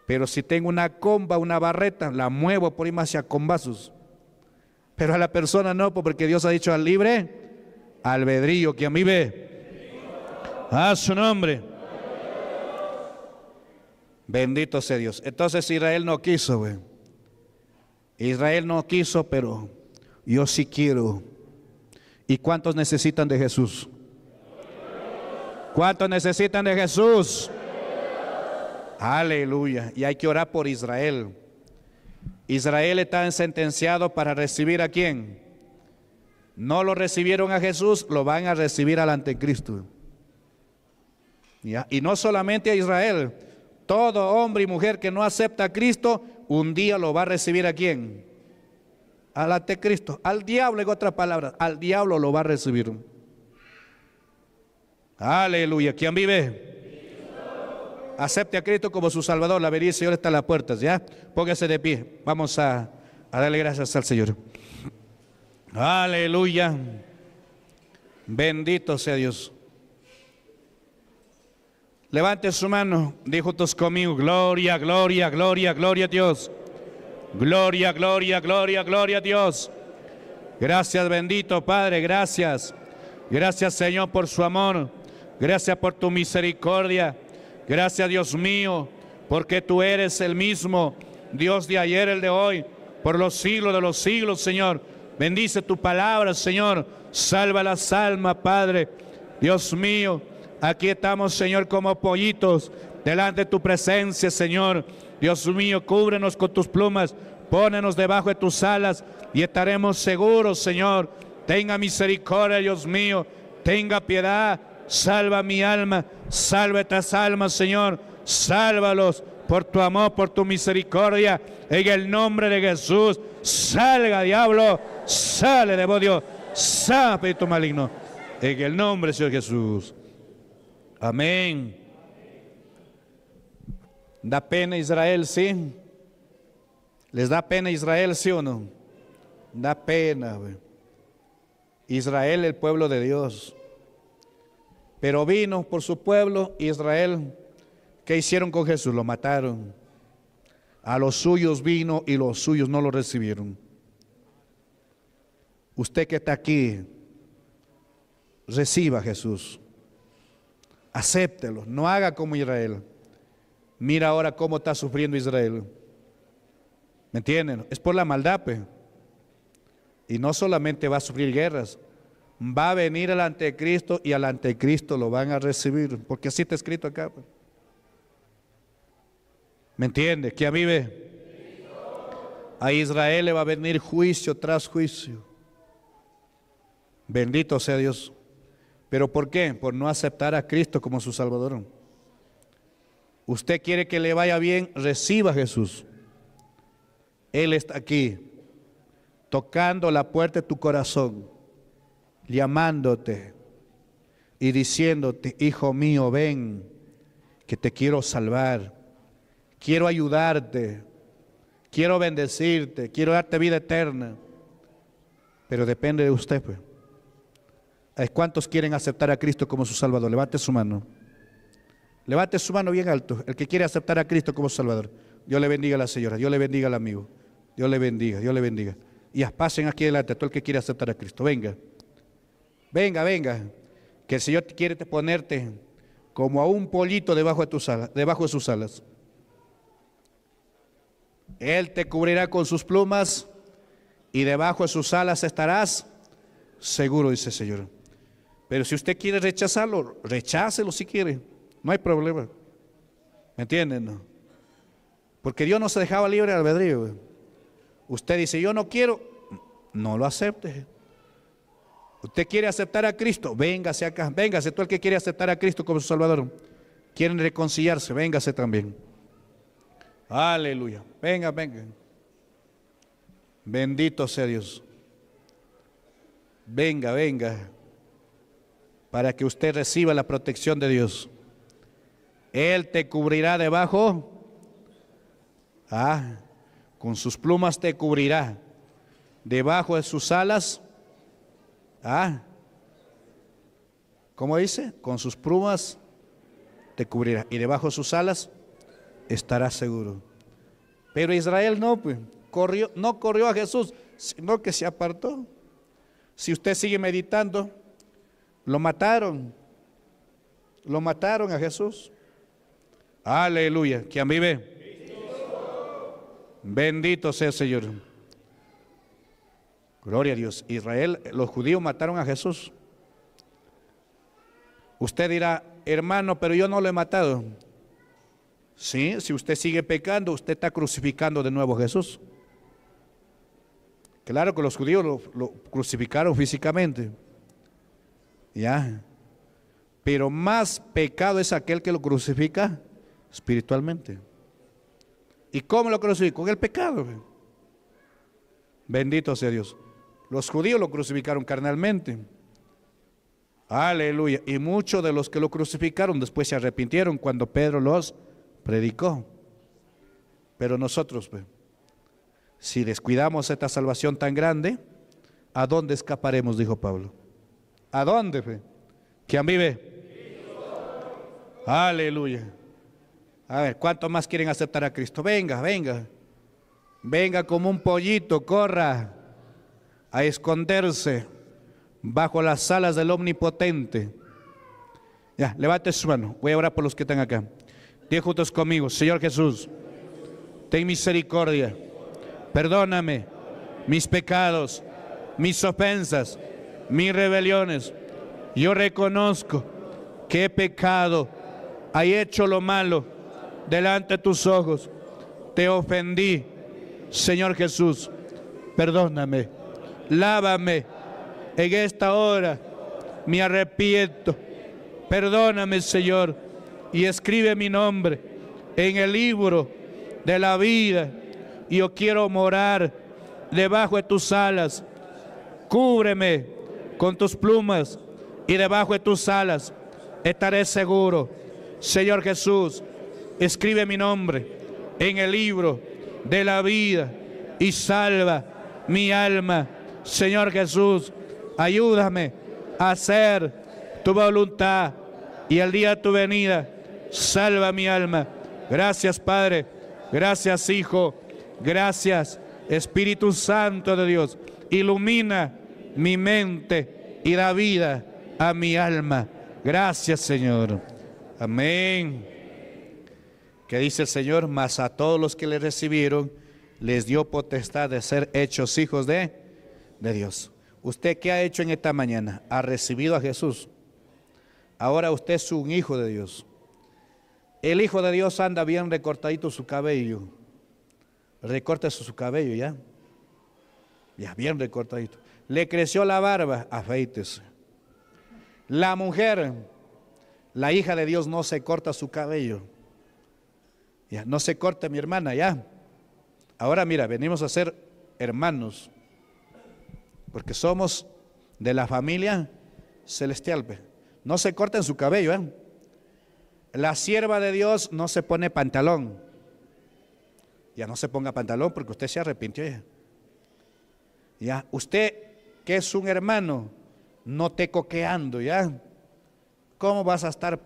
Pero si tengo una comba, una barreta, la muevo por ahí más hacia combazos. Pero a la persona no, pues, porque Dios ha dicho al libre albedrío, que a mí ve. A su nombre. Bendito sea Dios. Entonces Israel no quiso, güey. Israel no quiso, pero yo sí quiero. ¿Y cuántos necesitan de Jesús? ¿Cuántos necesitan de Jesús? Aleluya. Y hay que orar por Israel. Israel está sentenciado para recibir a quién. No lo recibieron a Jesús, lo van a recibir al antecristo Y no solamente a Israel, todo hombre y mujer que no acepta a Cristo, un día lo va a recibir a quién? Al antecristo, al diablo, en otra palabra al diablo lo va a recibir. Aleluya, ¿quién vive? acepte a Cristo como su Salvador. La vería Señor está en las puertas, ¿ya? Póngase de pie. Vamos a, a darle gracias al Señor. Aleluya. Bendito sea Dios. Levante su mano, dijo todos conmigo, gloria, gloria, gloria, gloria a Dios. Gloria, gloria, gloria, gloria a Dios. Gracias, bendito Padre, gracias. Gracias, Señor, por su amor. Gracias por tu misericordia. Gracias Dios mío, porque tú eres el mismo Dios de ayer, el de hoy, por los siglos de los siglos, Señor. Bendice tu palabra, Señor. Salva las almas, Padre. Dios mío, aquí estamos, Señor, como pollitos, delante de tu presencia, Señor. Dios mío, cúbrenos con tus plumas, pónenos debajo de tus alas y estaremos seguros, Señor. Tenga misericordia, Dios mío. Tenga piedad Salva mi alma, salva estas almas, Señor. Sálvalos por tu amor, por tu misericordia. En el nombre de Jesús, salga diablo, sale de vos Dios, espíritu maligno. En el nombre de Señor Jesús. Amén. Da pena Israel, sí. Les da pena Israel, sí o no. Da pena. Israel, el pueblo de Dios. Pero vino por su pueblo Israel. ¿Qué hicieron con Jesús? Lo mataron. A los suyos vino y los suyos no lo recibieron. Usted que está aquí, reciba a Jesús. Acéptelo. No haga como Israel. Mira ahora cómo está sufriendo Israel. ¿Me entienden? Es por la maldad, Y no solamente va a sufrir guerras, Va a venir el anticristo y al antecristo lo van a recibir, porque así está escrito acá. Pues. ¿Me entiende? ¿Quién vive? A Israel le va a venir juicio tras juicio. Bendito sea Dios. ¿Pero por qué? Por no aceptar a Cristo como su Salvador. Usted quiere que le vaya bien, reciba a Jesús. Él está aquí, tocando la puerta de tu corazón llamándote y diciéndote, hijo mío, ven, que te quiero salvar, quiero ayudarte, quiero bendecirte, quiero darte vida eterna. Pero depende de usted. Pues. ¿Cuántos quieren aceptar a Cristo como su Salvador? Levante su mano. Levante su mano bien alto. El que quiere aceptar a Cristo como Salvador. Dios le bendiga a la señora, Dios le bendiga al amigo. Dios le bendiga, Dios le bendiga. Y pasen aquí adelante a todo el que quiere aceptar a Cristo. Venga. Venga, venga, que el Señor quiere ponerte como a un pollito debajo de, tus alas, debajo de sus alas. Él te cubrirá con sus plumas y debajo de sus alas estarás seguro, dice el Señor. Pero si usted quiere rechazarlo, rechácelo si quiere, no hay problema. ¿Me entienden? Porque Dios no se dejaba libre albedrío. Usted dice, yo no quiero, no lo acepte. Usted quiere aceptar a Cristo, véngase acá, véngase tú el que quiere aceptar a Cristo como su Salvador. Quieren reconciliarse, véngase también. Aleluya, venga, venga. Bendito sea Dios. Venga, venga, para que usted reciba la protección de Dios. Él te cubrirá debajo. Ah, con sus plumas te cubrirá. Debajo de sus alas ¿Ah? ¿Cómo dice? Con sus plumas te cubrirá y debajo de sus alas estarás seguro. Pero Israel no, pues, corrió, no corrió a Jesús, sino que se apartó. Si usted sigue meditando, lo mataron. Lo mataron a Jesús. Aleluya. ¿Quién vive? Bendito sea el Señor. Gloria a Dios. Israel, los judíos mataron a Jesús. Usted dirá, hermano, pero yo no lo he matado. Sí, si usted sigue pecando, usted está crucificando de nuevo a Jesús. Claro que los judíos lo, crucificaron físicamente. Ya. Pero más pecado es aquel que lo crucifica espiritualmente. ¿Y cómo lo crucificó? Con el pecado. Bendito sea Dios. Los judíos lo crucificaron carnalmente. Aleluya. Y muchos de los que lo crucificaron después se arrepintieron cuando Pedro los predicó. Pero nosotros, si descuidamos esta salvación tan grande, ¿a dónde escaparemos? Dijo Pablo. ¿A dónde? ¿Quién vive? Aleluya. A ver, ¿cuántos más quieren aceptar a Cristo? Venga, venga. Venga como un pollito, corra a esconderse bajo las alas del Omnipotente. Ya, levante su mano. Voy a orar por los que están acá. Dios juntos conmigo. Señor Jesús, ten misericordia. Perdóname mis pecados, mis ofensas, mis rebeliones. Yo reconozco que he pecado, he hecho lo malo delante de tus ojos. Te ofendí, Señor Jesús. Perdóname lávame en esta hora, me arrepiento, perdóname Señor, y escribe mi nombre en el libro de la vida. Yo quiero morar debajo de tus alas, cúbreme con tus plumas y debajo de tus alas estaré seguro. Señor Jesús, escribe mi nombre en el libro de la vida y salva mi alma Señor Jesús, ayúdame a hacer tu voluntad y el día de tu venida, salva mi alma. Gracias Padre, gracias Hijo, gracias Espíritu Santo de Dios. Ilumina mi mente y da vida a mi alma. Gracias Señor. Amén. Que dice el Señor, mas a todos los que le recibieron, les dio potestad de ser hechos hijos de de Dios. ¿Usted qué ha hecho en esta mañana? Ha recibido a Jesús. Ahora usted es un hijo de Dios. El hijo de Dios anda bien recortadito su cabello. Recorta su cabello ya. Ya, bien recortadito. Le creció la barba, afeítese. La mujer, la hija de Dios, no se corta su cabello. Ya, no se corta mi hermana, ya. Ahora mira, venimos a ser hermanos porque somos de la familia celestial. No se corten su cabello. ¿eh? La sierva de Dios no se pone pantalón. Ya no se ponga pantalón porque usted se arrepintió. Ya, usted que es un hermano, no te coqueando. Ya, ¿cómo vas a estar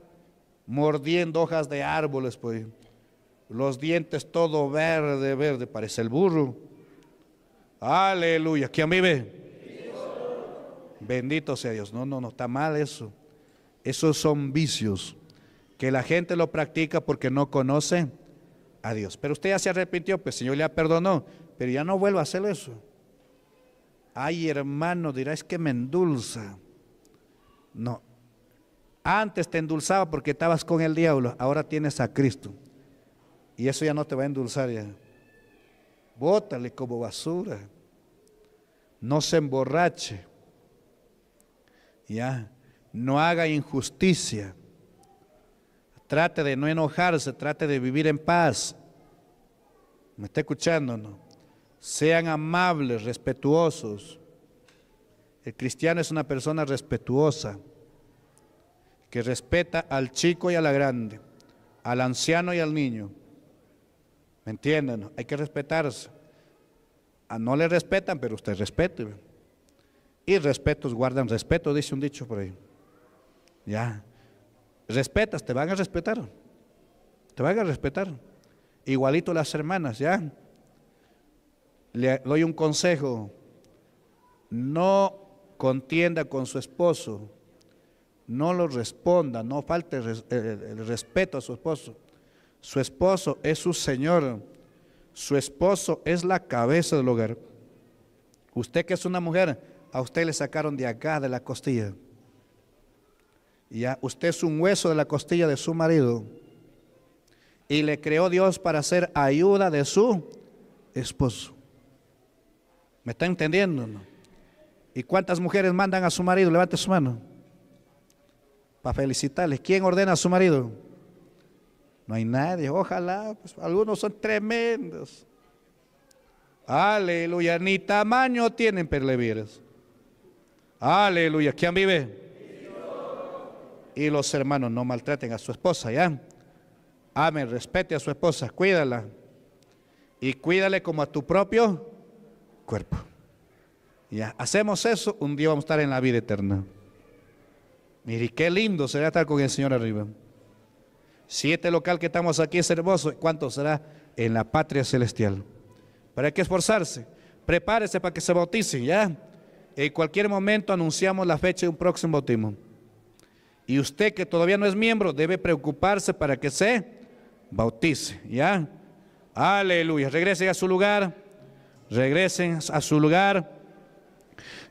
mordiendo hojas de árboles? Pues los dientes todo verde, verde, parece el burro. Aleluya, ¿quién vive? Bendito sea Dios. No, no, no está mal eso. Esos son vicios que la gente lo practica porque no conoce a Dios. Pero usted ya se arrepintió, pues el Señor ya perdonó, pero ya no vuelvo a hacer eso. Ay, hermano, dirás que me endulza. No. Antes te endulzaba porque estabas con el diablo, ahora tienes a Cristo. Y eso ya no te va a endulzar ya. Bótale como basura. No se emborrache. ¿ya? No haga injusticia. Trate de no enojarse, trate de vivir en paz. ¿Me está escuchando? No? Sean amables, respetuosos. El cristiano es una persona respetuosa, que respeta al chico y a la grande, al anciano y al niño. ¿Me entienden? Hay que respetarse. A ah, no le respetan, pero usted respete. Y respetos guardan respeto, dice un dicho por ahí. Ya. Respetas, te van a respetar. Te van a respetar. Igualito las hermanas, ya. Le doy un consejo. No contienda con su esposo. No lo responda, no falte el respeto a su esposo. Su esposo es su Señor. Su esposo es la cabeza del hogar. Usted que es una mujer, a usted le sacaron de acá, de la costilla. Y a usted es un hueso de la costilla de su marido. Y le creó Dios para ser ayuda de su esposo. ¿Me está entendiendo? ¿Y cuántas mujeres mandan a su marido? Levante su mano. Para felicitarles. ¿Quién ordena a su marido? No hay nadie. Ojalá. Pues, algunos son tremendos. Aleluya. Ni tamaño tienen, perlevieres. Aleluya. ¿Quién vive? Y los hermanos no maltraten a su esposa, ¿ya? Amén. respete a su esposa, cuídala. Y cuídale como a tu propio cuerpo. Ya, hacemos eso, un día vamos a estar en la vida eterna. Mire, qué lindo será estar con el Señor arriba. Si este local que estamos aquí es hermoso, ¿cuánto será en la patria celestial? para hay que esforzarse. Prepárese para que se bauticen, ¿ya? En cualquier momento anunciamos la fecha de un próximo bautismo. Y usted que todavía no es miembro debe preocuparse para que se bautice. ¿Ya? Aleluya. Regresen a su lugar. Regresen a su lugar.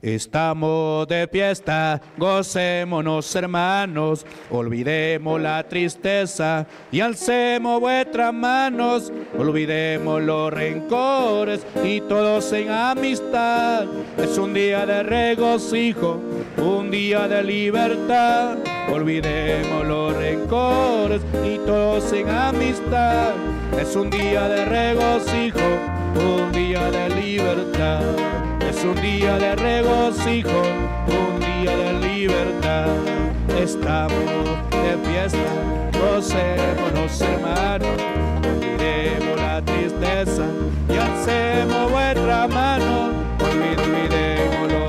Estamos de fiesta, gocémonos hermanos, olvidemos la tristeza y alcemos vuestras manos, olvidemos los rencores y todos en amistad. Es un día de regocijo, un día de libertad, olvidemos los rencores y todos en amistad. Es un día de regocijo, un día de libertad. Es un día de regocijo, un día de libertad. Estamos de fiesta, gocémonos hermanos, olvidemos la tristeza y hacemos vuestra mano, olvidemos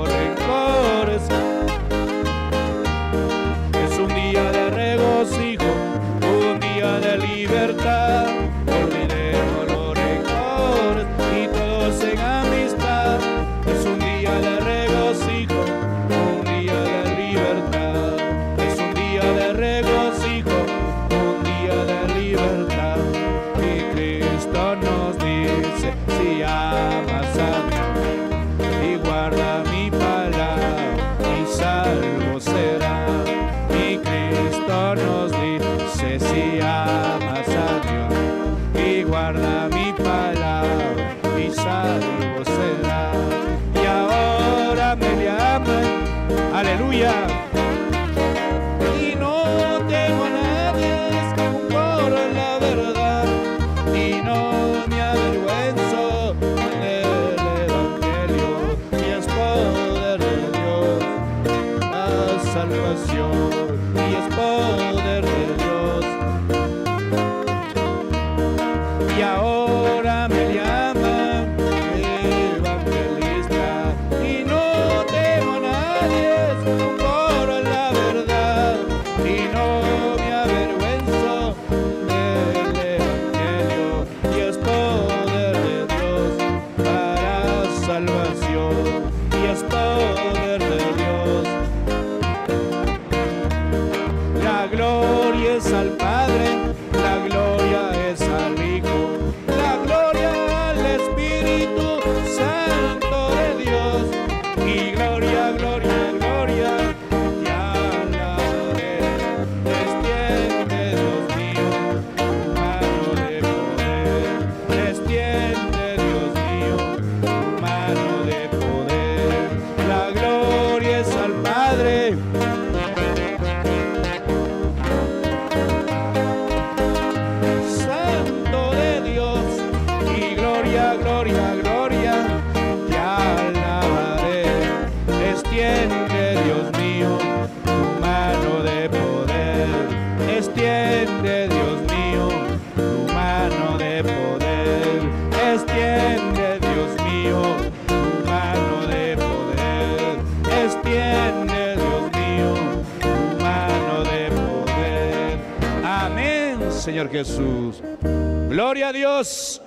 Jesús. Gloria a Dios.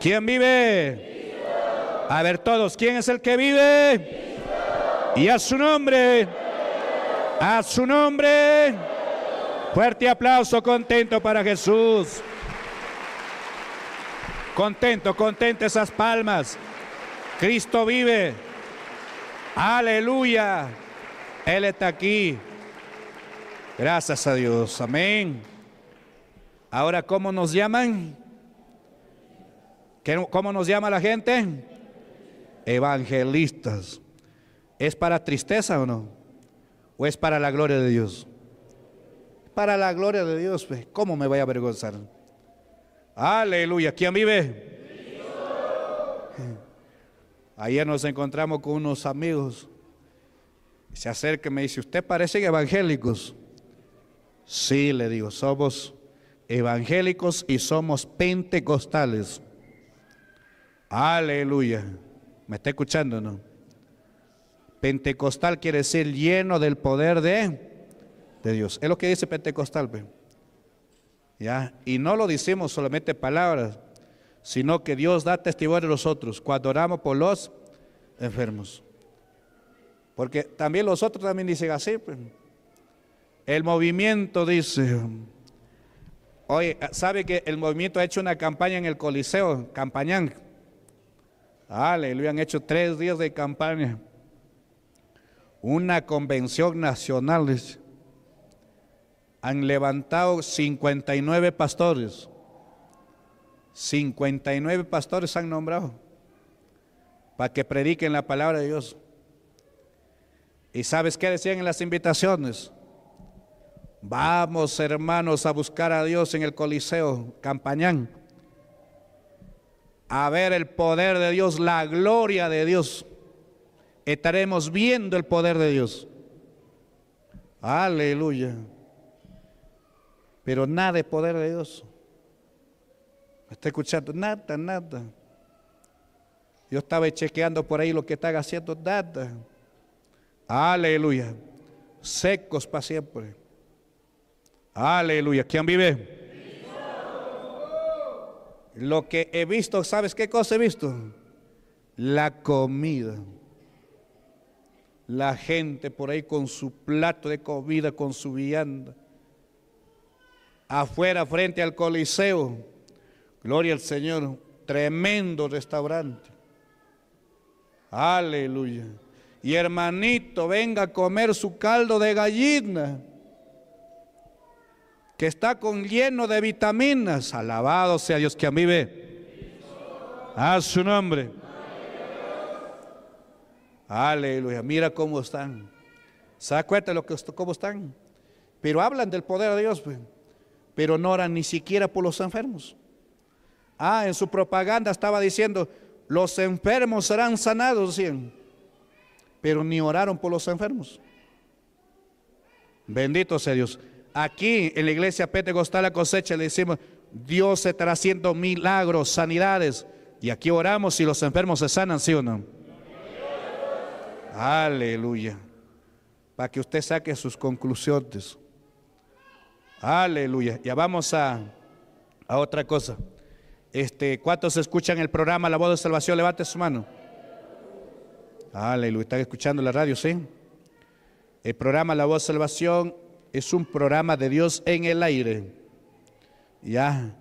¿Quién vive? A ver todos, ¿quién es el que vive? Y a su nombre, a su nombre. Fuerte aplauso, contento para Jesús. Contento, contento esas palmas. Cristo vive. Aleluya. Él está aquí. Gracias a Dios. Amén. Ahora, ¿cómo nos llaman? ¿Cómo nos llama la gente? Evangelistas. ¿Es para tristeza o no? ¿O es para la gloria de Dios? Para la gloria de Dios, pues, ¿cómo me voy a avergonzar? Aleluya. ¿Quién vive? Ayer nos encontramos con unos amigos. Se acerca y me dice, ¿usted parecen evangélicos? Sí, le digo, somos evangélicos y somos pentecostales. Aleluya. ¿Me está escuchando, no? Pentecostal quiere decir lleno del poder de, de Dios. Es lo que dice pentecostal. ¿Ya? Y no lo decimos solamente palabras, sino que Dios da testimonio a nosotros cuando oramos por los enfermos. Porque también los otros también dicen así. Pues. El movimiento dice, Oye, ¿sabe que el movimiento ha hecho una campaña en el Coliseo, Campañán? Aleluya, han hecho tres días de campaña. Una convención nacional. Han levantado 59 pastores. 59 pastores han nombrado para que prediquen la palabra de Dios. ¿Y sabes qué decían en las invitaciones? Vamos, hermanos, a buscar a Dios en el Coliseo Campañán. A ver el poder de Dios, la gloria de Dios. Estaremos viendo el poder de Dios. Aleluya. Pero nada de poder de Dios. ¿Me está escuchando? Nada, nada. Yo estaba chequeando por ahí lo que están haciendo. Nada. Aleluya. Secos para siempre. Aleluya. ¿Quién vive? Lo que he visto, ¿sabes qué cosa he visto? La comida. La gente por ahí con su plato de comida, con su vianda. Afuera, frente al Coliseo. Gloria al Señor. Tremendo restaurante. Aleluya. Y hermanito, venga a comer su caldo de gallina que está con lleno de vitaminas. Alabado sea Dios que a mí ve. A su nombre. Aleluya. Mira cómo están. ¿Se da lo que, cómo están? Pero hablan del poder de Dios, pues. pero no oran ni siquiera por los enfermos. Ah, en su propaganda estaba diciendo, los enfermos serán sanados, Pero ni oraron por los enfermos. Bendito sea Dios. Aquí en la iglesia pentecostal la cosecha le decimos, Dios estará haciendo milagros, sanidades. Y aquí oramos y los enfermos se sanan, ¿sí o no? Aleluya. Para que usted saque sus conclusiones. Aleluya. Ya vamos a, otra cosa. Este, ¿Cuántos escuchan el programa La Voz de Salvación? Levante su mano. Aleluya. ¿Están escuchando la radio? Sí. El programa La Voz de Salvación es un programa de Dios en el aire, ya,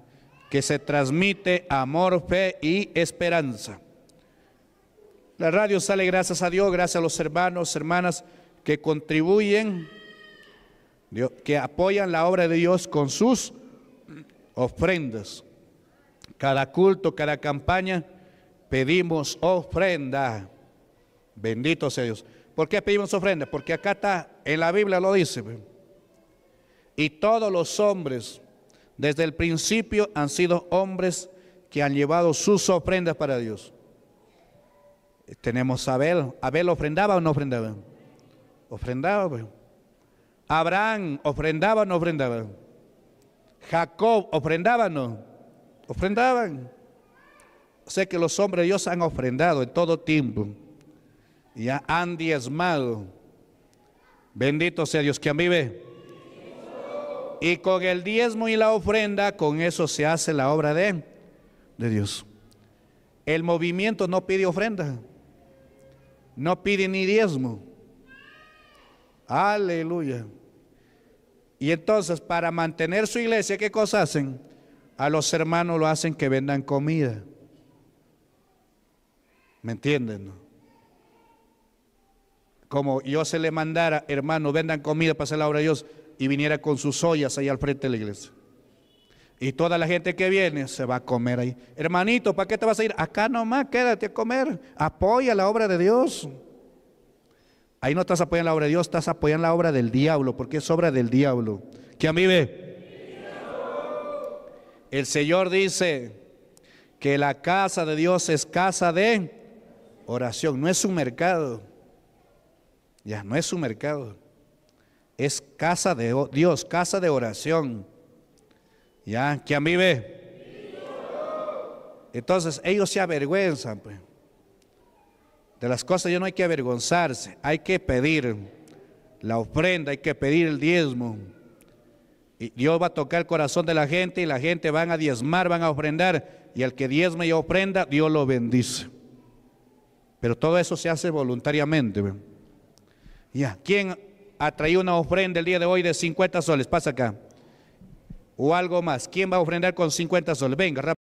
que se transmite amor, fe y esperanza. La radio sale gracias a Dios, gracias a los hermanos, hermanas que contribuyen, que apoyan la obra de Dios con sus ofrendas. Cada culto, cada campaña, pedimos ofrenda. Bendito sea Dios. ¿Por qué pedimos ofrenda? Porque acá está, en la Biblia lo dice. Pues y todos los hombres desde el principio han sido hombres que han llevado sus ofrendas para Dios. Tenemos a Abel. ¿Abel ofrendaba o no ofrendaba? Ofrendaba. Pues. Abraham ofrendaba o no ofrendaba. Jacob ofrendaba o no. Ofrendaban. sé que los hombres de Dios han ofrendado en todo tiempo. Y han diezmado. Bendito sea Dios. quien vive? Y con el diezmo y la ofrenda, con eso se hace la obra de, de Dios. El movimiento no pide ofrenda, no pide ni diezmo. Aleluya. Y entonces, para mantener su iglesia, ¿qué cosa hacen? A los hermanos lo hacen que vendan comida. ¿Me entienden? Como yo se le mandara, hermano, vendan comida para hacer la obra de Dios y viniera con sus ollas ahí al frente de la iglesia. Y toda la gente que viene se va a comer ahí. Hermanito, ¿para qué te vas a ir? Acá nomás, quédate a comer. Apoya la obra de Dios. Ahí no estás apoyando la obra de Dios, estás apoyando la obra del diablo, porque es obra del diablo. ¿Quién vive? El Señor dice que la casa de Dios es casa de oración, no es un mercado. Ya, no es un mercado es casa de Dios, casa de oración. ¿Ya? ¿Quién vive? Entonces ellos se avergüenzan. Pues. De las cosas yo no hay que avergonzarse, hay que pedir la ofrenda, hay que pedir el diezmo. Y Dios va a tocar el corazón de la gente y la gente van a diezmar, van a ofrendar. Y al que diezme y ofrenda, Dios lo bendice. Pero todo eso se hace voluntariamente. Pues. ¿Ya? ¿Quién ha traído una ofrenda el día de hoy de 50 soles. Pasa acá. O algo más. ¿Quién va a ofrendar con 50 soles? Venga, rápido.